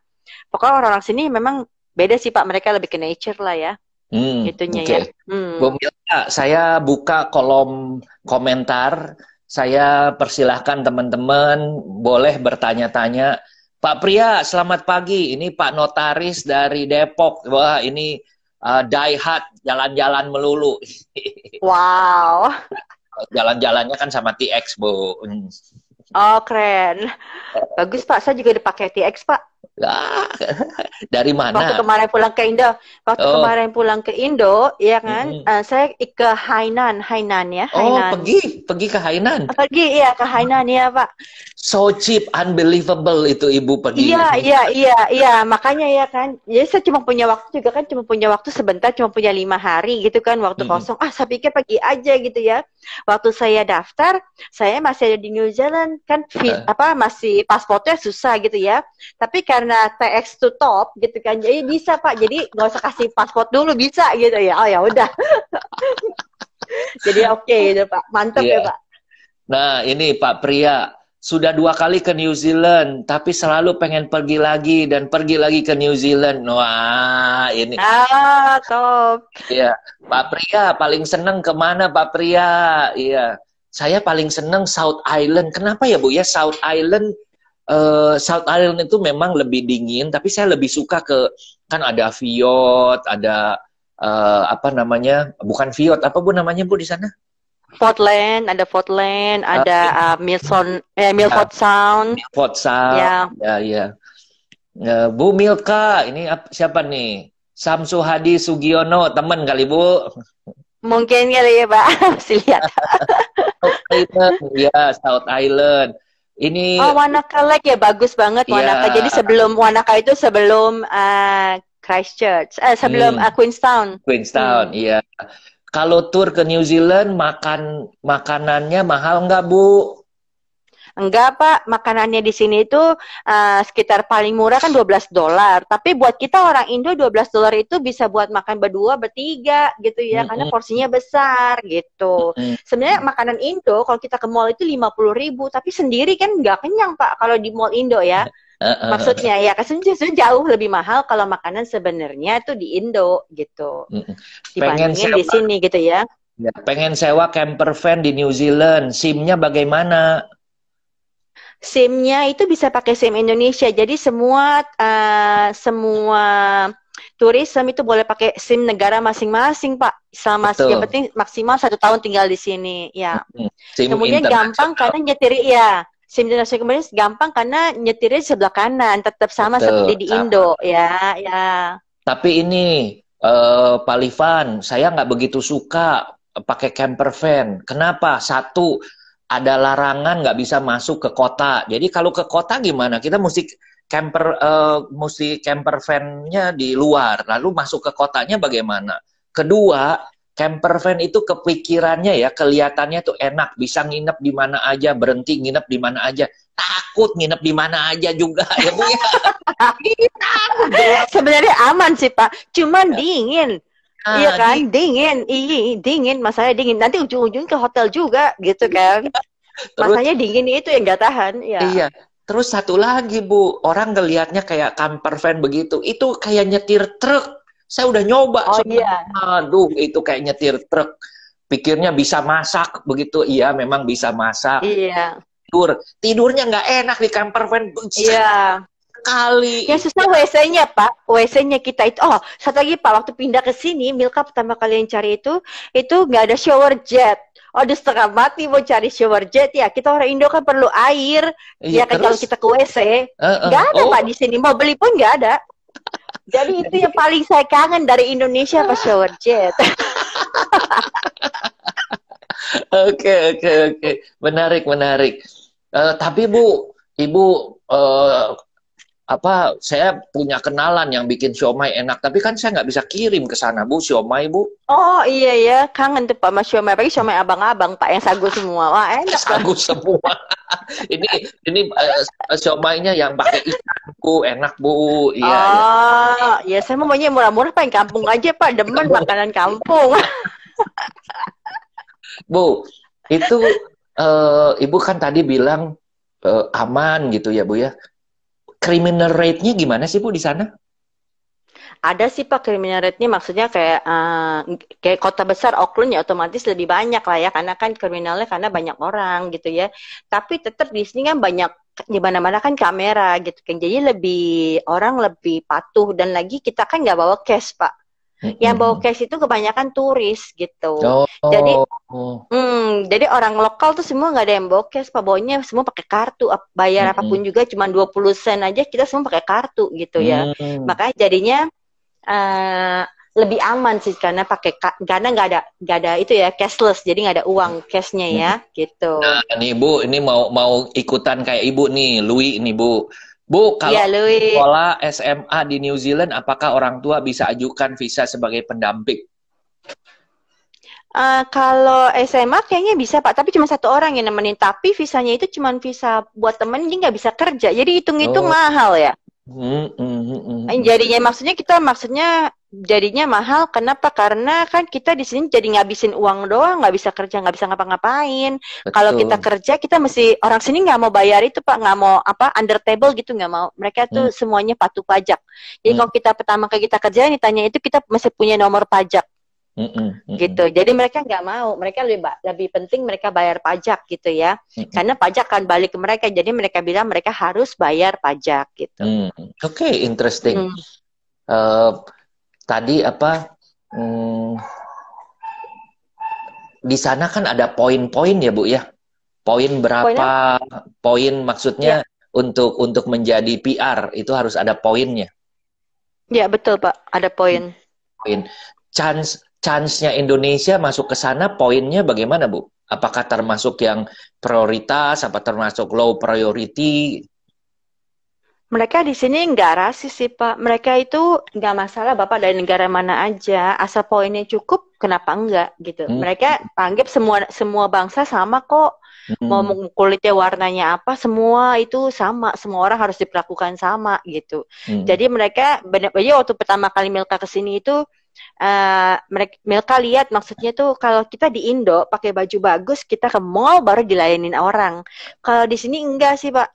Pokoknya orang-orang sini memang beda sih Pak, mereka lebih ke nature lah ya. Hmm, Itunya okay. ya. Hmm. Bu Milka, saya buka kolom komentar. Saya persilahkan teman-teman boleh bertanya-tanya. Pak Pria, selamat pagi. Ini Pak Notaris dari Depok. Wah, ini uh, die jalan-jalan melulu. Wow. Jalan-jalannya kan sama TX, Bu. Oh, keren. Bagus, Pak. Saya juga dipakai TX, Pak ah, dari mana? Waktu kemarin pulang ke Indo, waktu oh. kemarin pulang ke Indo, ya kan, hmm. uh, saya ke Hainan, Hainan ya, oh, Hainan. Oh, pergi, pergi ke Hainan. Eh, pergi, iya ke Hainan ya Pak. So cheap, unbelievable itu ibu pergi. Iya, ya kan? iya, iya, iya, makanya ya kan, jadi ya saya cuma punya waktu juga kan, cuma punya waktu sebentar, cuma punya lima hari gitu kan, waktu hmm. kosong. Ah, saya pikir pergi aja gitu ya. Waktu saya daftar, saya masih ada di New Zealand kan uh. apa masih pasportnya susah gitu ya. Tapi karena TX to top gitu kan, jadi bisa Pak. Jadi nggak usah kasih paspor dulu bisa gitu ya. Oh ya udah. jadi oke okay, gitu Pak. Mantap yeah. ya Pak. Nah, ini Pak Pria sudah dua kali ke New Zealand, tapi selalu pengen pergi lagi dan pergi lagi ke New Zealand. Wah, ini. Ah, top. Iya, Pak Pria paling seneng kemana Pak Pria? Iya, saya paling seneng South Island. Kenapa ya Bu ya South Island? Uh, South Island itu memang lebih dingin, tapi saya lebih suka ke kan ada Viot, ada uh, apa namanya? Bukan Viot, apa Bu namanya Bu di sana? Portland, ada Portland, ah, ada uh, Milson, eh, Milford uh, Sound. Milford Sound. Ya, ya. ya. Uh, Bu Milka, ini siapa nih? Samsu Hadi Sugiono, teman kali Bu. Mungkin kali ya Pak, masih lihat. South Island, ya South Island. Ini Oh, Wanaka Lake ya bagus banget ya. Wanaka. Jadi sebelum Wanaka itu sebelum uh, Christchurch, eh sebelum hmm. uh, Queenstown. Queenstown, hmm. iya. Hmm kalau tur ke New Zealand makan makanannya mahal nggak bu? Enggak pak, makanannya di sini itu uh, sekitar paling murah kan 12 dolar. Tapi buat kita orang Indo 12 dolar itu bisa buat makan berdua, bertiga gitu ya, mm -hmm. karena porsinya besar gitu. Mm -hmm. Sebenarnya makanan Indo kalau kita ke mall itu 50 ribu, tapi sendiri kan nggak kenyang pak kalau di mall Indo ya. Mm -hmm Uh, Maksudnya ya, kan jauh lebih mahal kalau makanan sebenarnya itu di Indo gitu. Uh, Dibandingin sewa, di sini gitu ya. ya. Pengen sewa camper van di New Zealand, SIM-nya bagaimana? SIM-nya itu bisa pakai SIM Indonesia. Jadi semua uh, semua tourism itu boleh pakai SIM negara masing-masing, Pak. Selama Betul. yang penting maksimal satu tahun tinggal di sini, ya. SIM Kemudian gampang karena nyetir ya SIM internasional kemarin gampang karena nyetirnya sebelah kanan, tetap sama Betul, seperti di sama. Indo ya, ya. Tapi ini uh, Pak Livan, saya nggak begitu suka pakai camper van. Kenapa? Satu ada larangan nggak bisa masuk ke kota. Jadi kalau ke kota gimana? Kita mesti camper uh, mesti camper van-nya di luar, lalu masuk ke kotanya bagaimana? Kedua, camper van itu kepikirannya ya kelihatannya tuh enak bisa nginep di mana aja berhenti nginep di mana aja takut nginep di mana aja juga ya bu ya sebenarnya aman sih pak cuman ya. dingin Ah, iya kan, dingin, iya dingin, masanya dingin. Nanti ujung-ujung ke hotel juga, gitu kan? Terus, dingin itu yang nggak tahan. Ya. Iya. Terus satu lagi bu, orang ngelihatnya kayak camper van begitu, itu kayak nyetir truk saya udah nyoba. Oh sebenernya. iya. Aduh, itu kayak nyetir truk. Pikirnya bisa masak begitu. Iya, memang bisa masak. Iya. Tidur. Tidurnya nggak enak di camper van. Iya kali. Yang susah WC-nya, Pak. WC-nya kita itu. Oh, satu lagi, Pak. Waktu pindah ke sini, Milka pertama kali yang cari itu, itu nggak ada shower jet. Oh, udah setengah mati mau cari shower jet ya. Kita orang Indo kan perlu air. Iya, ya kan kalau kita ke WC. Nggak uh, uh. ada, oh. Pak, di sini. Mau beli pun nggak ada. Jadi itu yang paling saya kangen dari Indonesia pas shower jet. Oke oke oke, menarik menarik. Uh, tapi Bu, Ibu uh, apa saya punya kenalan yang bikin siomay enak tapi kan saya nggak bisa kirim ke sana bu siomay bu oh iya ya kangen tuh pak mas siomay tapi siomay abang-abang pak yang sagu semua wah enak sagu semua ini ini uh, siomaynya yang pakai ikan bu enak bu iya, iya. oh iya ya, saya mau maunya murah-murah pak yang kampung aja pak demen makanan kampung bu itu uh, ibu kan tadi bilang uh, aman gitu ya bu ya criminal rate-nya gimana sih Bu di sana? Ada sih Pak criminal rate-nya maksudnya kayak uh, kayak kota besar Auckland ya otomatis lebih banyak lah ya karena kan kriminalnya karena banyak orang gitu ya. Tapi tetap di sini kan banyak di mana-mana kan kamera gitu kan. Jadi lebih orang lebih patuh dan lagi kita kan nggak bawa cash Pak yang bawa cash itu kebanyakan turis gitu. Oh. Jadi, hmm, jadi orang lokal tuh semua nggak ada yang bawa cash, pak semua pakai kartu, bayar hmm. apapun juga cuma 20 sen aja kita semua pakai kartu gitu ya. Hmm. Makanya jadinya uh, lebih aman sih karena pakai karena nggak ada nggak ada itu ya cashless jadi nggak ada uang cashnya ya hmm. gitu. Nah ini ibu ini mau mau ikutan kayak ibu nih Louis ini bu Bu, kalau ya, sekolah SMA di New Zealand, apakah orang tua bisa ajukan visa sebagai pendamping? Uh, kalau SMA kayaknya bisa Pak, tapi cuma satu orang yang nemenin. Tapi visanya itu cuma visa buat temen, jadi nggak bisa kerja. Jadi hitung-hitung oh. mahal ya. Mm, -hmm. Jadinya maksudnya kita maksudnya jadinya mahal. Kenapa? Karena kan kita di sini jadi ngabisin uang doang, nggak bisa kerja, nggak bisa ngapa-ngapain. Kalau kita kerja, kita mesti orang sini nggak mau bayar itu pak, nggak mau apa under table gitu nggak mau. Mereka tuh hmm. semuanya patuh pajak. Jadi hmm. kalau kita pertama kali kita kerja ditanya itu kita masih punya nomor pajak. Mm -mm, gitu hmm. jadi mereka nggak mau mereka lebih lebih penting mereka bayar pajak gitu ya mm karena pajak kan balik ke mereka jadi mereka bilang mereka harus bayar pajak gitu mm. oke okay, interesting mm. uh, tadi apa hmm, di sana kan ada poin-poin ya bu ya poin berapa Poinnya? poin maksudnya ya. untuk untuk menjadi PR itu harus ada poinnya ya betul pak ada poin poin chance chance-nya Indonesia masuk ke sana poinnya bagaimana bu apakah termasuk yang prioritas apa termasuk low priority mereka di sini nggak rasis sih Pak. Mereka itu nggak masalah Bapak dari negara mana aja, asal poinnya cukup, kenapa enggak gitu. Hmm. Mereka anggap semua semua bangsa sama kok. Hmm. Mau kulitnya warnanya apa, semua itu sama. Semua orang harus diperlakukan sama gitu. Hmm. Jadi mereka banyak aja waktu pertama kali Milka sini itu Uh, eh, mereka Milka lihat maksudnya tuh kalau kita di Indo pakai baju bagus kita ke mall baru dilayanin orang. Kalau di sini enggak sih pak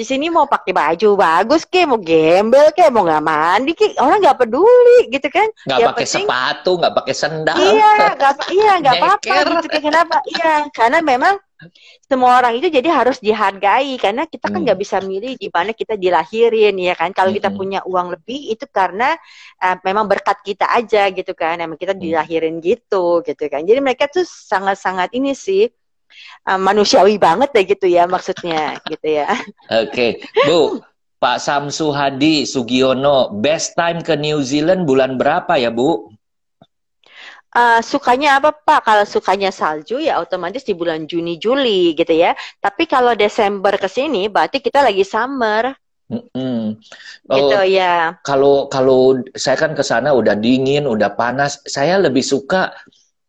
di sini mau pakai baju bagus ke mau gembel ke mau nggak mandi ke orang nggak peduli gitu kan nggak ya pakai sepatu nggak pakai sendal iya nggak iya nggak apa-apa gitu kan kenapa iya karena memang semua orang itu jadi harus dihargai karena kita kan hmm. nggak hmm. bisa milih di mana kita dilahirin ya kan kalau hmm. kita punya uang lebih itu karena uh, memang berkat kita aja gitu kan emang kita hmm. dilahirin hmm. gitu gitu kan jadi mereka tuh sangat-sangat ini sih um, manusiawi banget deh gitu ya maksudnya gitu ya. Oke, okay. Bu, Pak Samsu Hadi Sugiono, best time ke New Zealand bulan berapa ya, Bu? Uh, sukanya apa Pak? Kalau sukanya salju ya otomatis di bulan Juni Juli gitu ya. Tapi kalau Desember ke sini berarti kita lagi summer. mm -mm. Oh, gitu ya. Kalau kalau saya kan ke sana udah dingin, udah panas. Saya lebih suka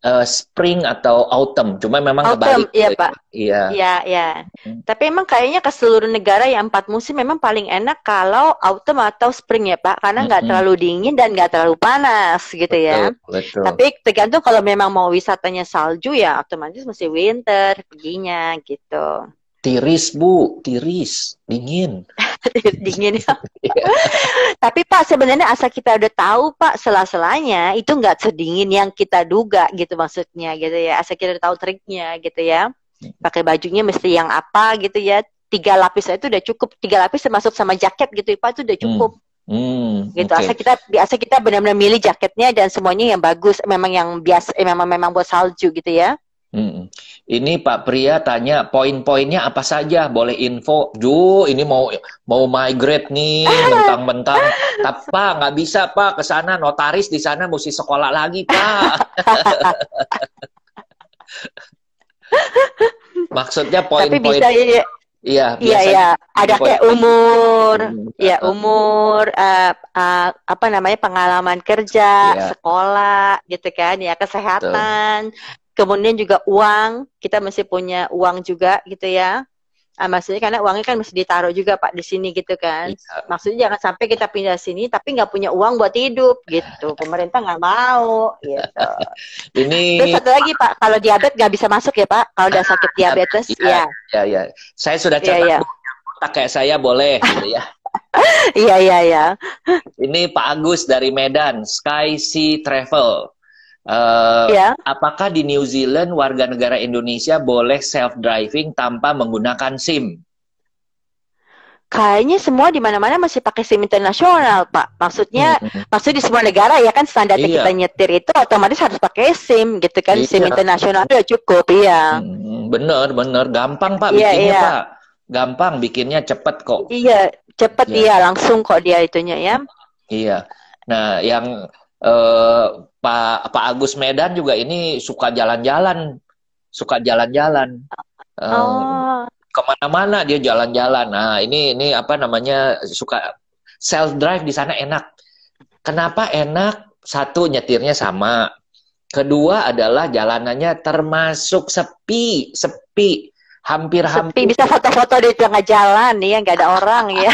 uh, spring atau autumn, cuma memang autumn, kebalik. Iya gitu ya. pak. Iya. Iya, iya. Hmm. Tapi emang kayaknya ke seluruh negara yang empat musim memang paling enak kalau autumn atau spring ya pak, karena nggak hmm. terlalu dingin dan nggak terlalu panas gitu ya. betul, ya. Betul. Tapi tergantung kalau memang mau wisatanya salju ya otomatis mesti winter perginya gitu. Tiris bu, tiris, dingin. dingin ya. Iya. Tapi Pak sebenarnya asal kita udah tahu Pak sela-selanya itu nggak sedingin yang kita duga gitu maksudnya gitu ya. Asal kita udah tahu triknya gitu ya. Hmm. Pakai bajunya mesti yang apa gitu ya. Tiga lapis itu udah cukup. Tiga lapis termasuk sama jaket gitu ya, Pak itu udah cukup. Hmm. Hmm, gitu okay. asal kita biasa kita benar-benar milih jaketnya dan semuanya yang bagus memang yang biasa eh, memang memang buat salju gitu ya Hmm. Ini Pak Pria tanya poin-poinnya apa saja? Boleh info? Ju, ini mau mau migrate nih, mentang-mentang. Tapi Pak nggak bisa Pak ke sana notaris di sana mesti sekolah lagi Pak. Maksudnya poin-poin. Iya, iya, iya, iya. iya. Ada kayak umur, hmm. ya umur, uh, uh, apa namanya pengalaman kerja, ya. sekolah, gitu kan, ya kesehatan. Tuh kemudian juga uang kita mesti punya uang juga gitu ya ah, maksudnya karena uangnya kan mesti ditaruh juga pak di sini gitu kan ya. maksudnya jangan sampai kita pindah sini tapi nggak punya uang buat hidup gitu pemerintah nggak mau gitu ini terus satu lagi pak kalau diabetes nggak bisa masuk ya pak kalau udah sakit diabetes iya, ya ya ya, ya. saya sudah iya, catat ya, ya. kayak saya boleh gitu ya Iya, iya, iya. Ini Pak Agus dari Medan, Sky Sea Travel. Uh, eh, yeah. Apakah di New Zealand warga negara Indonesia boleh self driving tanpa menggunakan SIM? Kayaknya semua di mana-mana masih pakai SIM internasional, Pak. Maksudnya, hmm. maksud di semua negara ya kan standar iya. kita nyetir itu otomatis harus pakai SIM gitu kan. Iya. SIM internasional udah cukup, iya. Hmm, bener, bener. Gampang, Pak, iya, bikinnya, iya. Pak. Gampang bikinnya cepet kok. Iya, cepet iya. iya, langsung kok dia itunya ya. Iya. Nah, yang eh, Pak Pak Agus Medan juga ini suka jalan-jalan, suka jalan-jalan. Eh, oh. Kemana-mana dia jalan-jalan. Nah ini ini apa namanya suka self drive di sana enak. Kenapa enak? Satu nyetirnya sama. Kedua adalah jalanannya termasuk sepi, sepi hampir-hampir sepi bisa foto-foto di tengah jalan ya nggak ada orang ya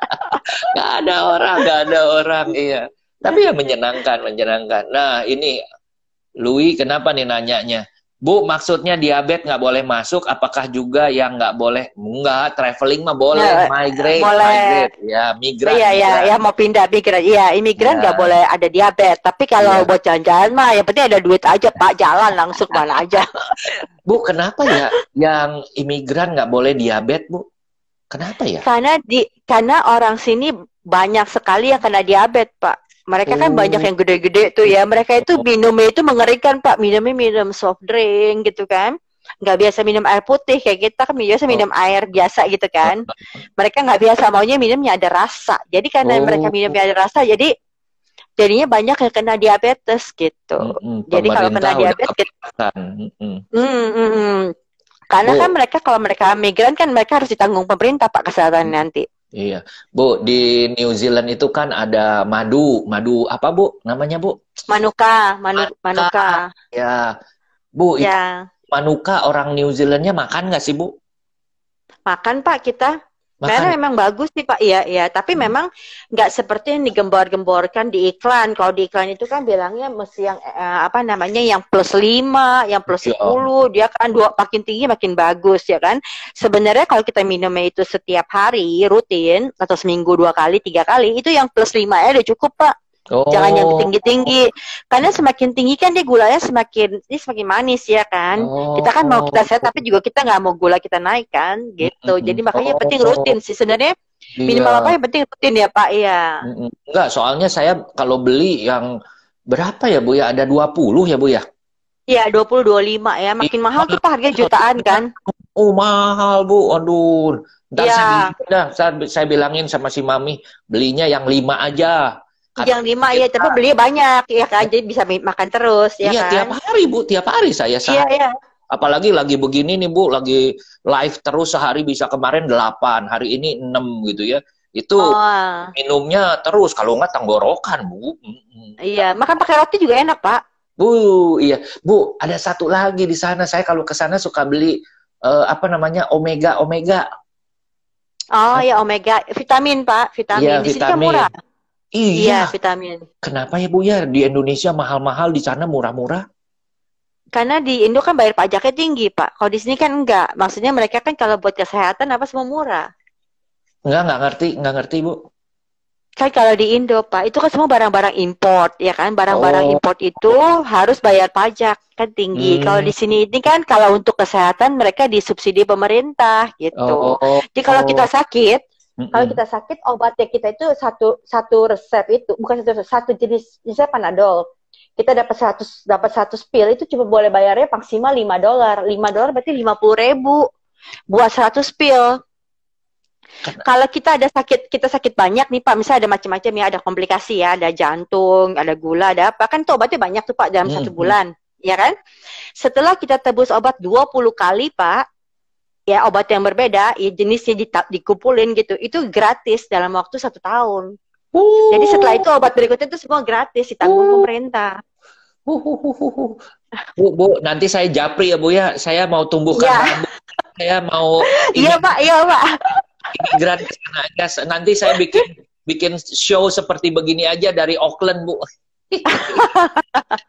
nggak ada orang nggak ada orang iya tapi ya menyenangkan, menyenangkan. Nah ini Louis kenapa nih nanyanya? Bu, maksudnya diabetes nggak boleh masuk, apakah juga yang nggak boleh? Nggak, traveling mah boleh, ya, migrate, boleh. migrate, ya migran. Iya, iya, ya, mau pindah migran, iya, imigran ya. nggak ya. boleh ada diabetes. Tapi kalau ya. buat jalan-jalan mah, yang penting ada duit aja, Pak, jalan langsung mana aja. bu, kenapa ya yang imigran nggak boleh diabetes, Bu? Kenapa ya? Karena di karena orang sini banyak sekali yang kena diabetes, Pak. Mereka kan banyak oh. yang gede-gede tuh ya. Mereka itu oh. minumnya itu mengerikan Pak. Minumnya minum soft drink gitu kan. Nggak biasa minum air putih kayak kita kan biasa minum oh. air biasa gitu kan. Mereka nggak biasa maunya minumnya ada rasa. Jadi karena oh. mereka minumnya ada rasa, jadi jadinya banyak yang kena diabetes gitu. Mm -hmm. Jadi kalau kena diabetes, gitu, mm -hmm. Mm -hmm. karena kan oh. kan mereka kalau mereka migran kan mereka harus ditanggung pemerintah pak kesehatan nanti. Iya, Bu, di New Zealand itu kan ada madu, madu apa Bu? Namanya Bu? Manuka, manu, manuka. manuka. Ya, Bu. Ya. Itu manuka orang New Zealandnya makan nggak sih Bu? Makan Pak kita. Merah memang bagus sih Pak, iya iya. Tapi hmm. memang nggak seperti yang digembar gemborkan di iklan. Kalau di iklan itu kan bilangnya mesti yang eh, apa namanya yang plus lima, yang plus iya. sepuluh, dia kan dua makin tinggi makin bagus ya kan. Sebenarnya kalau kita minumnya itu setiap hari rutin atau seminggu dua kali, tiga kali, itu yang plus lima ya udah cukup Pak. Oh. Jangan yang oh. tinggi-tinggi. Karena semakin tinggi kan dia gulanya semakin ini semakin manis ya kan. Oh. Kita kan mau kita sehat tapi juga kita nggak mau gula kita naik kan gitu. Jadi makanya oh. penting rutin sih sebenarnya. Iya. Minimal apa yang penting rutin ya Pak ya. Enggak, soalnya saya kalau beli yang berapa ya Bu ya? Ada 20 ya Bu ya? Iya, 20 25 ya. Makin I, iya. mahal tuh Pak harga jutaan kan. Oh, mahal Bu. Aduh. Iya. ya. saya, bilangin, saya, saya bilangin sama si Mami, belinya yang 5 aja yang lima ya, tapi beli banyak ya kan, jadi bisa makan terus ya iya, kan. tiap hari bu, tiap hari saya sehari. Iya, iya. Apalagi lagi begini nih bu, lagi live terus sehari bisa kemarin delapan, hari ini enam gitu ya. Itu oh. minumnya terus, kalau nggak tenggorokan bu. Iya, makan pakai roti juga enak pak. Bu, iya, bu ada satu lagi di sana saya kalau ke sana suka beli uh, apa namanya omega omega. Oh ya omega, vitamin pak, vitamin. Iya, di kan vitamin. sini murah. Iya, iya vitamin. Kenapa ya Bu ya di Indonesia mahal-mahal di sana murah-murah? Karena di Indo kan bayar pajaknya tinggi Pak. Kalau di sini kan enggak. Maksudnya mereka kan kalau buat kesehatan apa semua murah. Enggak, enggak ngerti, enggak ngerti Bu. Kan kalau di Indo Pak, itu kan semua barang-barang import ya kan. Barang-barang oh. import itu harus bayar pajak kan tinggi. Hmm. Kalau di sini ini kan kalau untuk kesehatan mereka disubsidi pemerintah gitu. Oh, oh, oh. Jadi kalau oh. kita sakit hmm Kalau kita sakit obatnya kita itu satu satu resep itu bukan satu satu jenis misalnya panadol. Kita dapat satu dapat 100 pil itu cuma boleh bayarnya maksimal 5 dolar. 5 dolar berarti 50 ribu buat 100 pil. Kalau kita ada sakit, kita sakit banyak nih Pak, misalnya ada macam-macam ya, ada komplikasi ya, ada jantung, ada gula, ada apa, kan itu obatnya banyak tuh Pak dalam hmm. satu bulan, ya kan? Setelah kita tebus obat 20 kali Pak, ya obat yang berbeda, ya jenisnya di, dikumpulin gitu. Itu gratis dalam waktu satu tahun. Uh. Jadi setelah itu obat berikutnya itu semua gratis ditanggung uh. pemerintah. Uh, uh, uh, uh. Bu, bu, nanti saya japri ya bu ya. Saya mau tumbuhkan yeah. rambut, Saya mau. Iya pak, iya pak. Ini gratis aja. Nah, ya, nanti saya bikin bikin show seperti begini aja dari Auckland bu.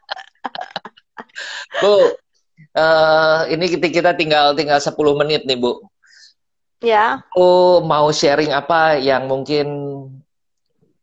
bu, uh, ini kita, kita tinggal tinggal 10 menit nih Bu. Ya. Oh, mau sharing apa yang mungkin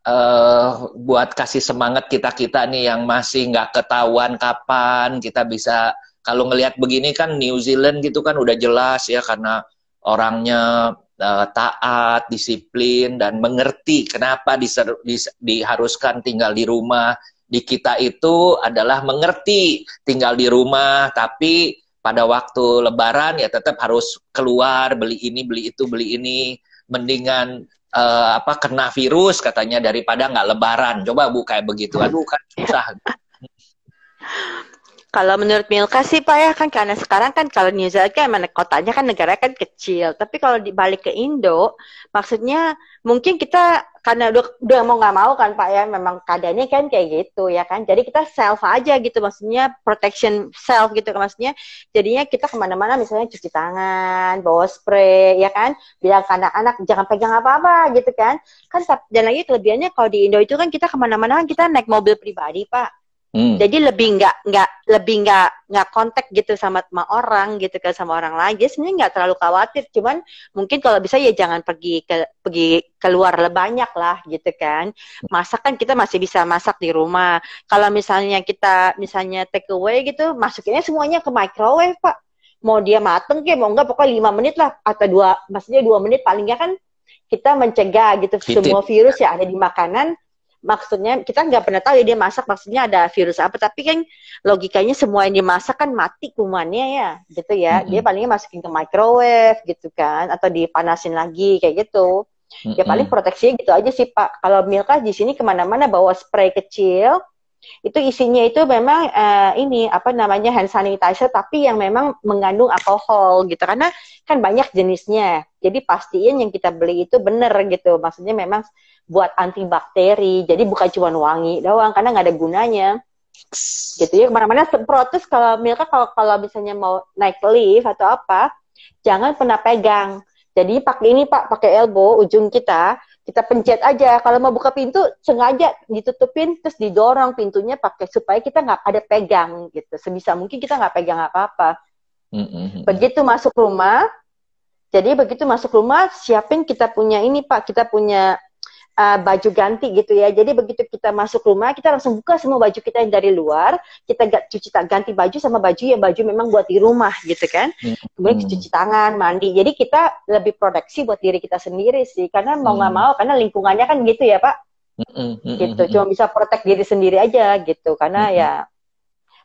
uh, buat kasih semangat kita kita nih yang masih nggak ketahuan kapan kita bisa kalau ngelihat begini kan New Zealand gitu kan udah jelas ya karena orangnya uh, taat, disiplin dan mengerti kenapa diser, dis, diharuskan tinggal di rumah di kita itu adalah mengerti tinggal di rumah tapi pada waktu lebaran ya tetap harus keluar beli ini beli itu beli ini mendingan uh, apa kena virus katanya daripada nggak lebaran coba bu kayak begitu aduh kan susah Kalau menurut Milka sih Pak ya kan karena sekarang kan kalau New Zealand kan mana kotanya kan negara kan kecil. Tapi kalau dibalik ke Indo, maksudnya mungkin kita karena udah, udah mau nggak mau kan Pak ya memang keadaannya kan kayak gitu ya kan. Jadi kita self aja gitu maksudnya protection self gitu maksudnya. Jadinya kita kemana-mana misalnya cuci tangan, bawa spray ya kan. Bilang ke anak-anak jangan pegang apa-apa gitu kan. Kan dan lagi kelebihannya kalau di Indo itu kan kita kemana-mana kan kita naik mobil pribadi Pak Hmm. Jadi lebih nggak nggak lebih nggak nggak kontak gitu sama sama orang gitu ke sama orang lain. Jadi sebenarnya nggak terlalu khawatir. Cuman mungkin kalau bisa ya jangan pergi ke pergi keluar banyak lah gitu kan. Masak kan kita masih bisa masak di rumah. Kalau misalnya kita misalnya take away gitu, masukinnya semuanya ke microwave pak. Mau dia mateng kayak mau enggak pokoknya lima menit lah atau dua maksudnya dua menit paling nggak kan kita mencegah gitu semua virus yang ada di makanan maksudnya kita nggak pernah tahu ya dia masak maksudnya ada virus apa tapi kan logikanya semua yang dimasak kan mati kumannya ya gitu ya mm-hmm. dia palingnya masukin ke microwave gitu kan atau dipanasin lagi kayak gitu mm-hmm. ya paling proteksinya gitu aja sih pak kalau Milka di sini kemana-mana bawa spray kecil itu isinya itu memang uh, ini apa namanya hand sanitizer tapi yang memang mengandung alkohol gitu karena kan banyak jenisnya jadi pastiin yang kita beli itu bener gitu maksudnya memang buat antibakteri jadi bukan cuma wangi doang karena nggak ada gunanya gitu ya kemana-mana semprot kalau mereka kalau kalau misalnya mau naik lift atau apa jangan pernah pegang jadi pakai ini pak pakai elbow ujung kita kita pencet aja. Kalau mau buka pintu sengaja ditutupin terus didorong pintunya pakai supaya kita nggak ada pegang gitu. Sebisa mungkin kita nggak pegang apa-apa. Mm-hmm. Begitu masuk rumah, jadi begitu masuk rumah siapin kita punya ini Pak, kita punya uh, baju ganti gitu ya. Jadi begitu kita masuk rumah, kita langsung buka semua baju kita yang dari luar, kita cuci ganti baju sama baju yang baju memang buat di rumah gitu kan. Hmm. Kemudian hmm. cuci tangan, mandi. Jadi kita lebih proteksi buat diri kita sendiri sih, karena mau nggak hmm. mau karena lingkungannya kan gitu ya Pak. Hmm, hmm, gitu, cuma bisa protek diri sendiri aja gitu, karena hmm. ya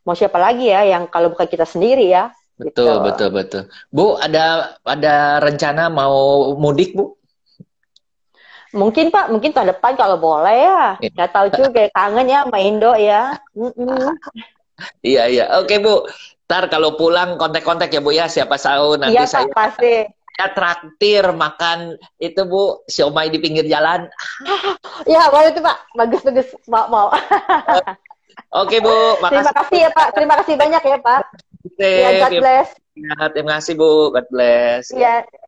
mau siapa lagi ya yang kalau bukan kita sendiri ya. Betul, gitu. betul, betul. Bu, ada ada rencana mau mudik, Bu? Mungkin Pak, mungkin tahun depan kalau boleh ya. Gak tahu juga, kangen ya sama Indo ya. Iya, iya. Oke, Bu. Ntar kalau pulang kontak-kontak ya Bu ya, siapa tahu nanti iya, saya... Iya, pasti. Ya traktir makan itu Bu, siomay di pinggir jalan. Iya, boleh itu Pak. Bagus-bagus, mau. mau. Oke Bu, makasih. Terima kasih ya Pak. Terima kasih banyak ya Pak. Ya, God Ya, terima kasih Bu, God bless. Iya.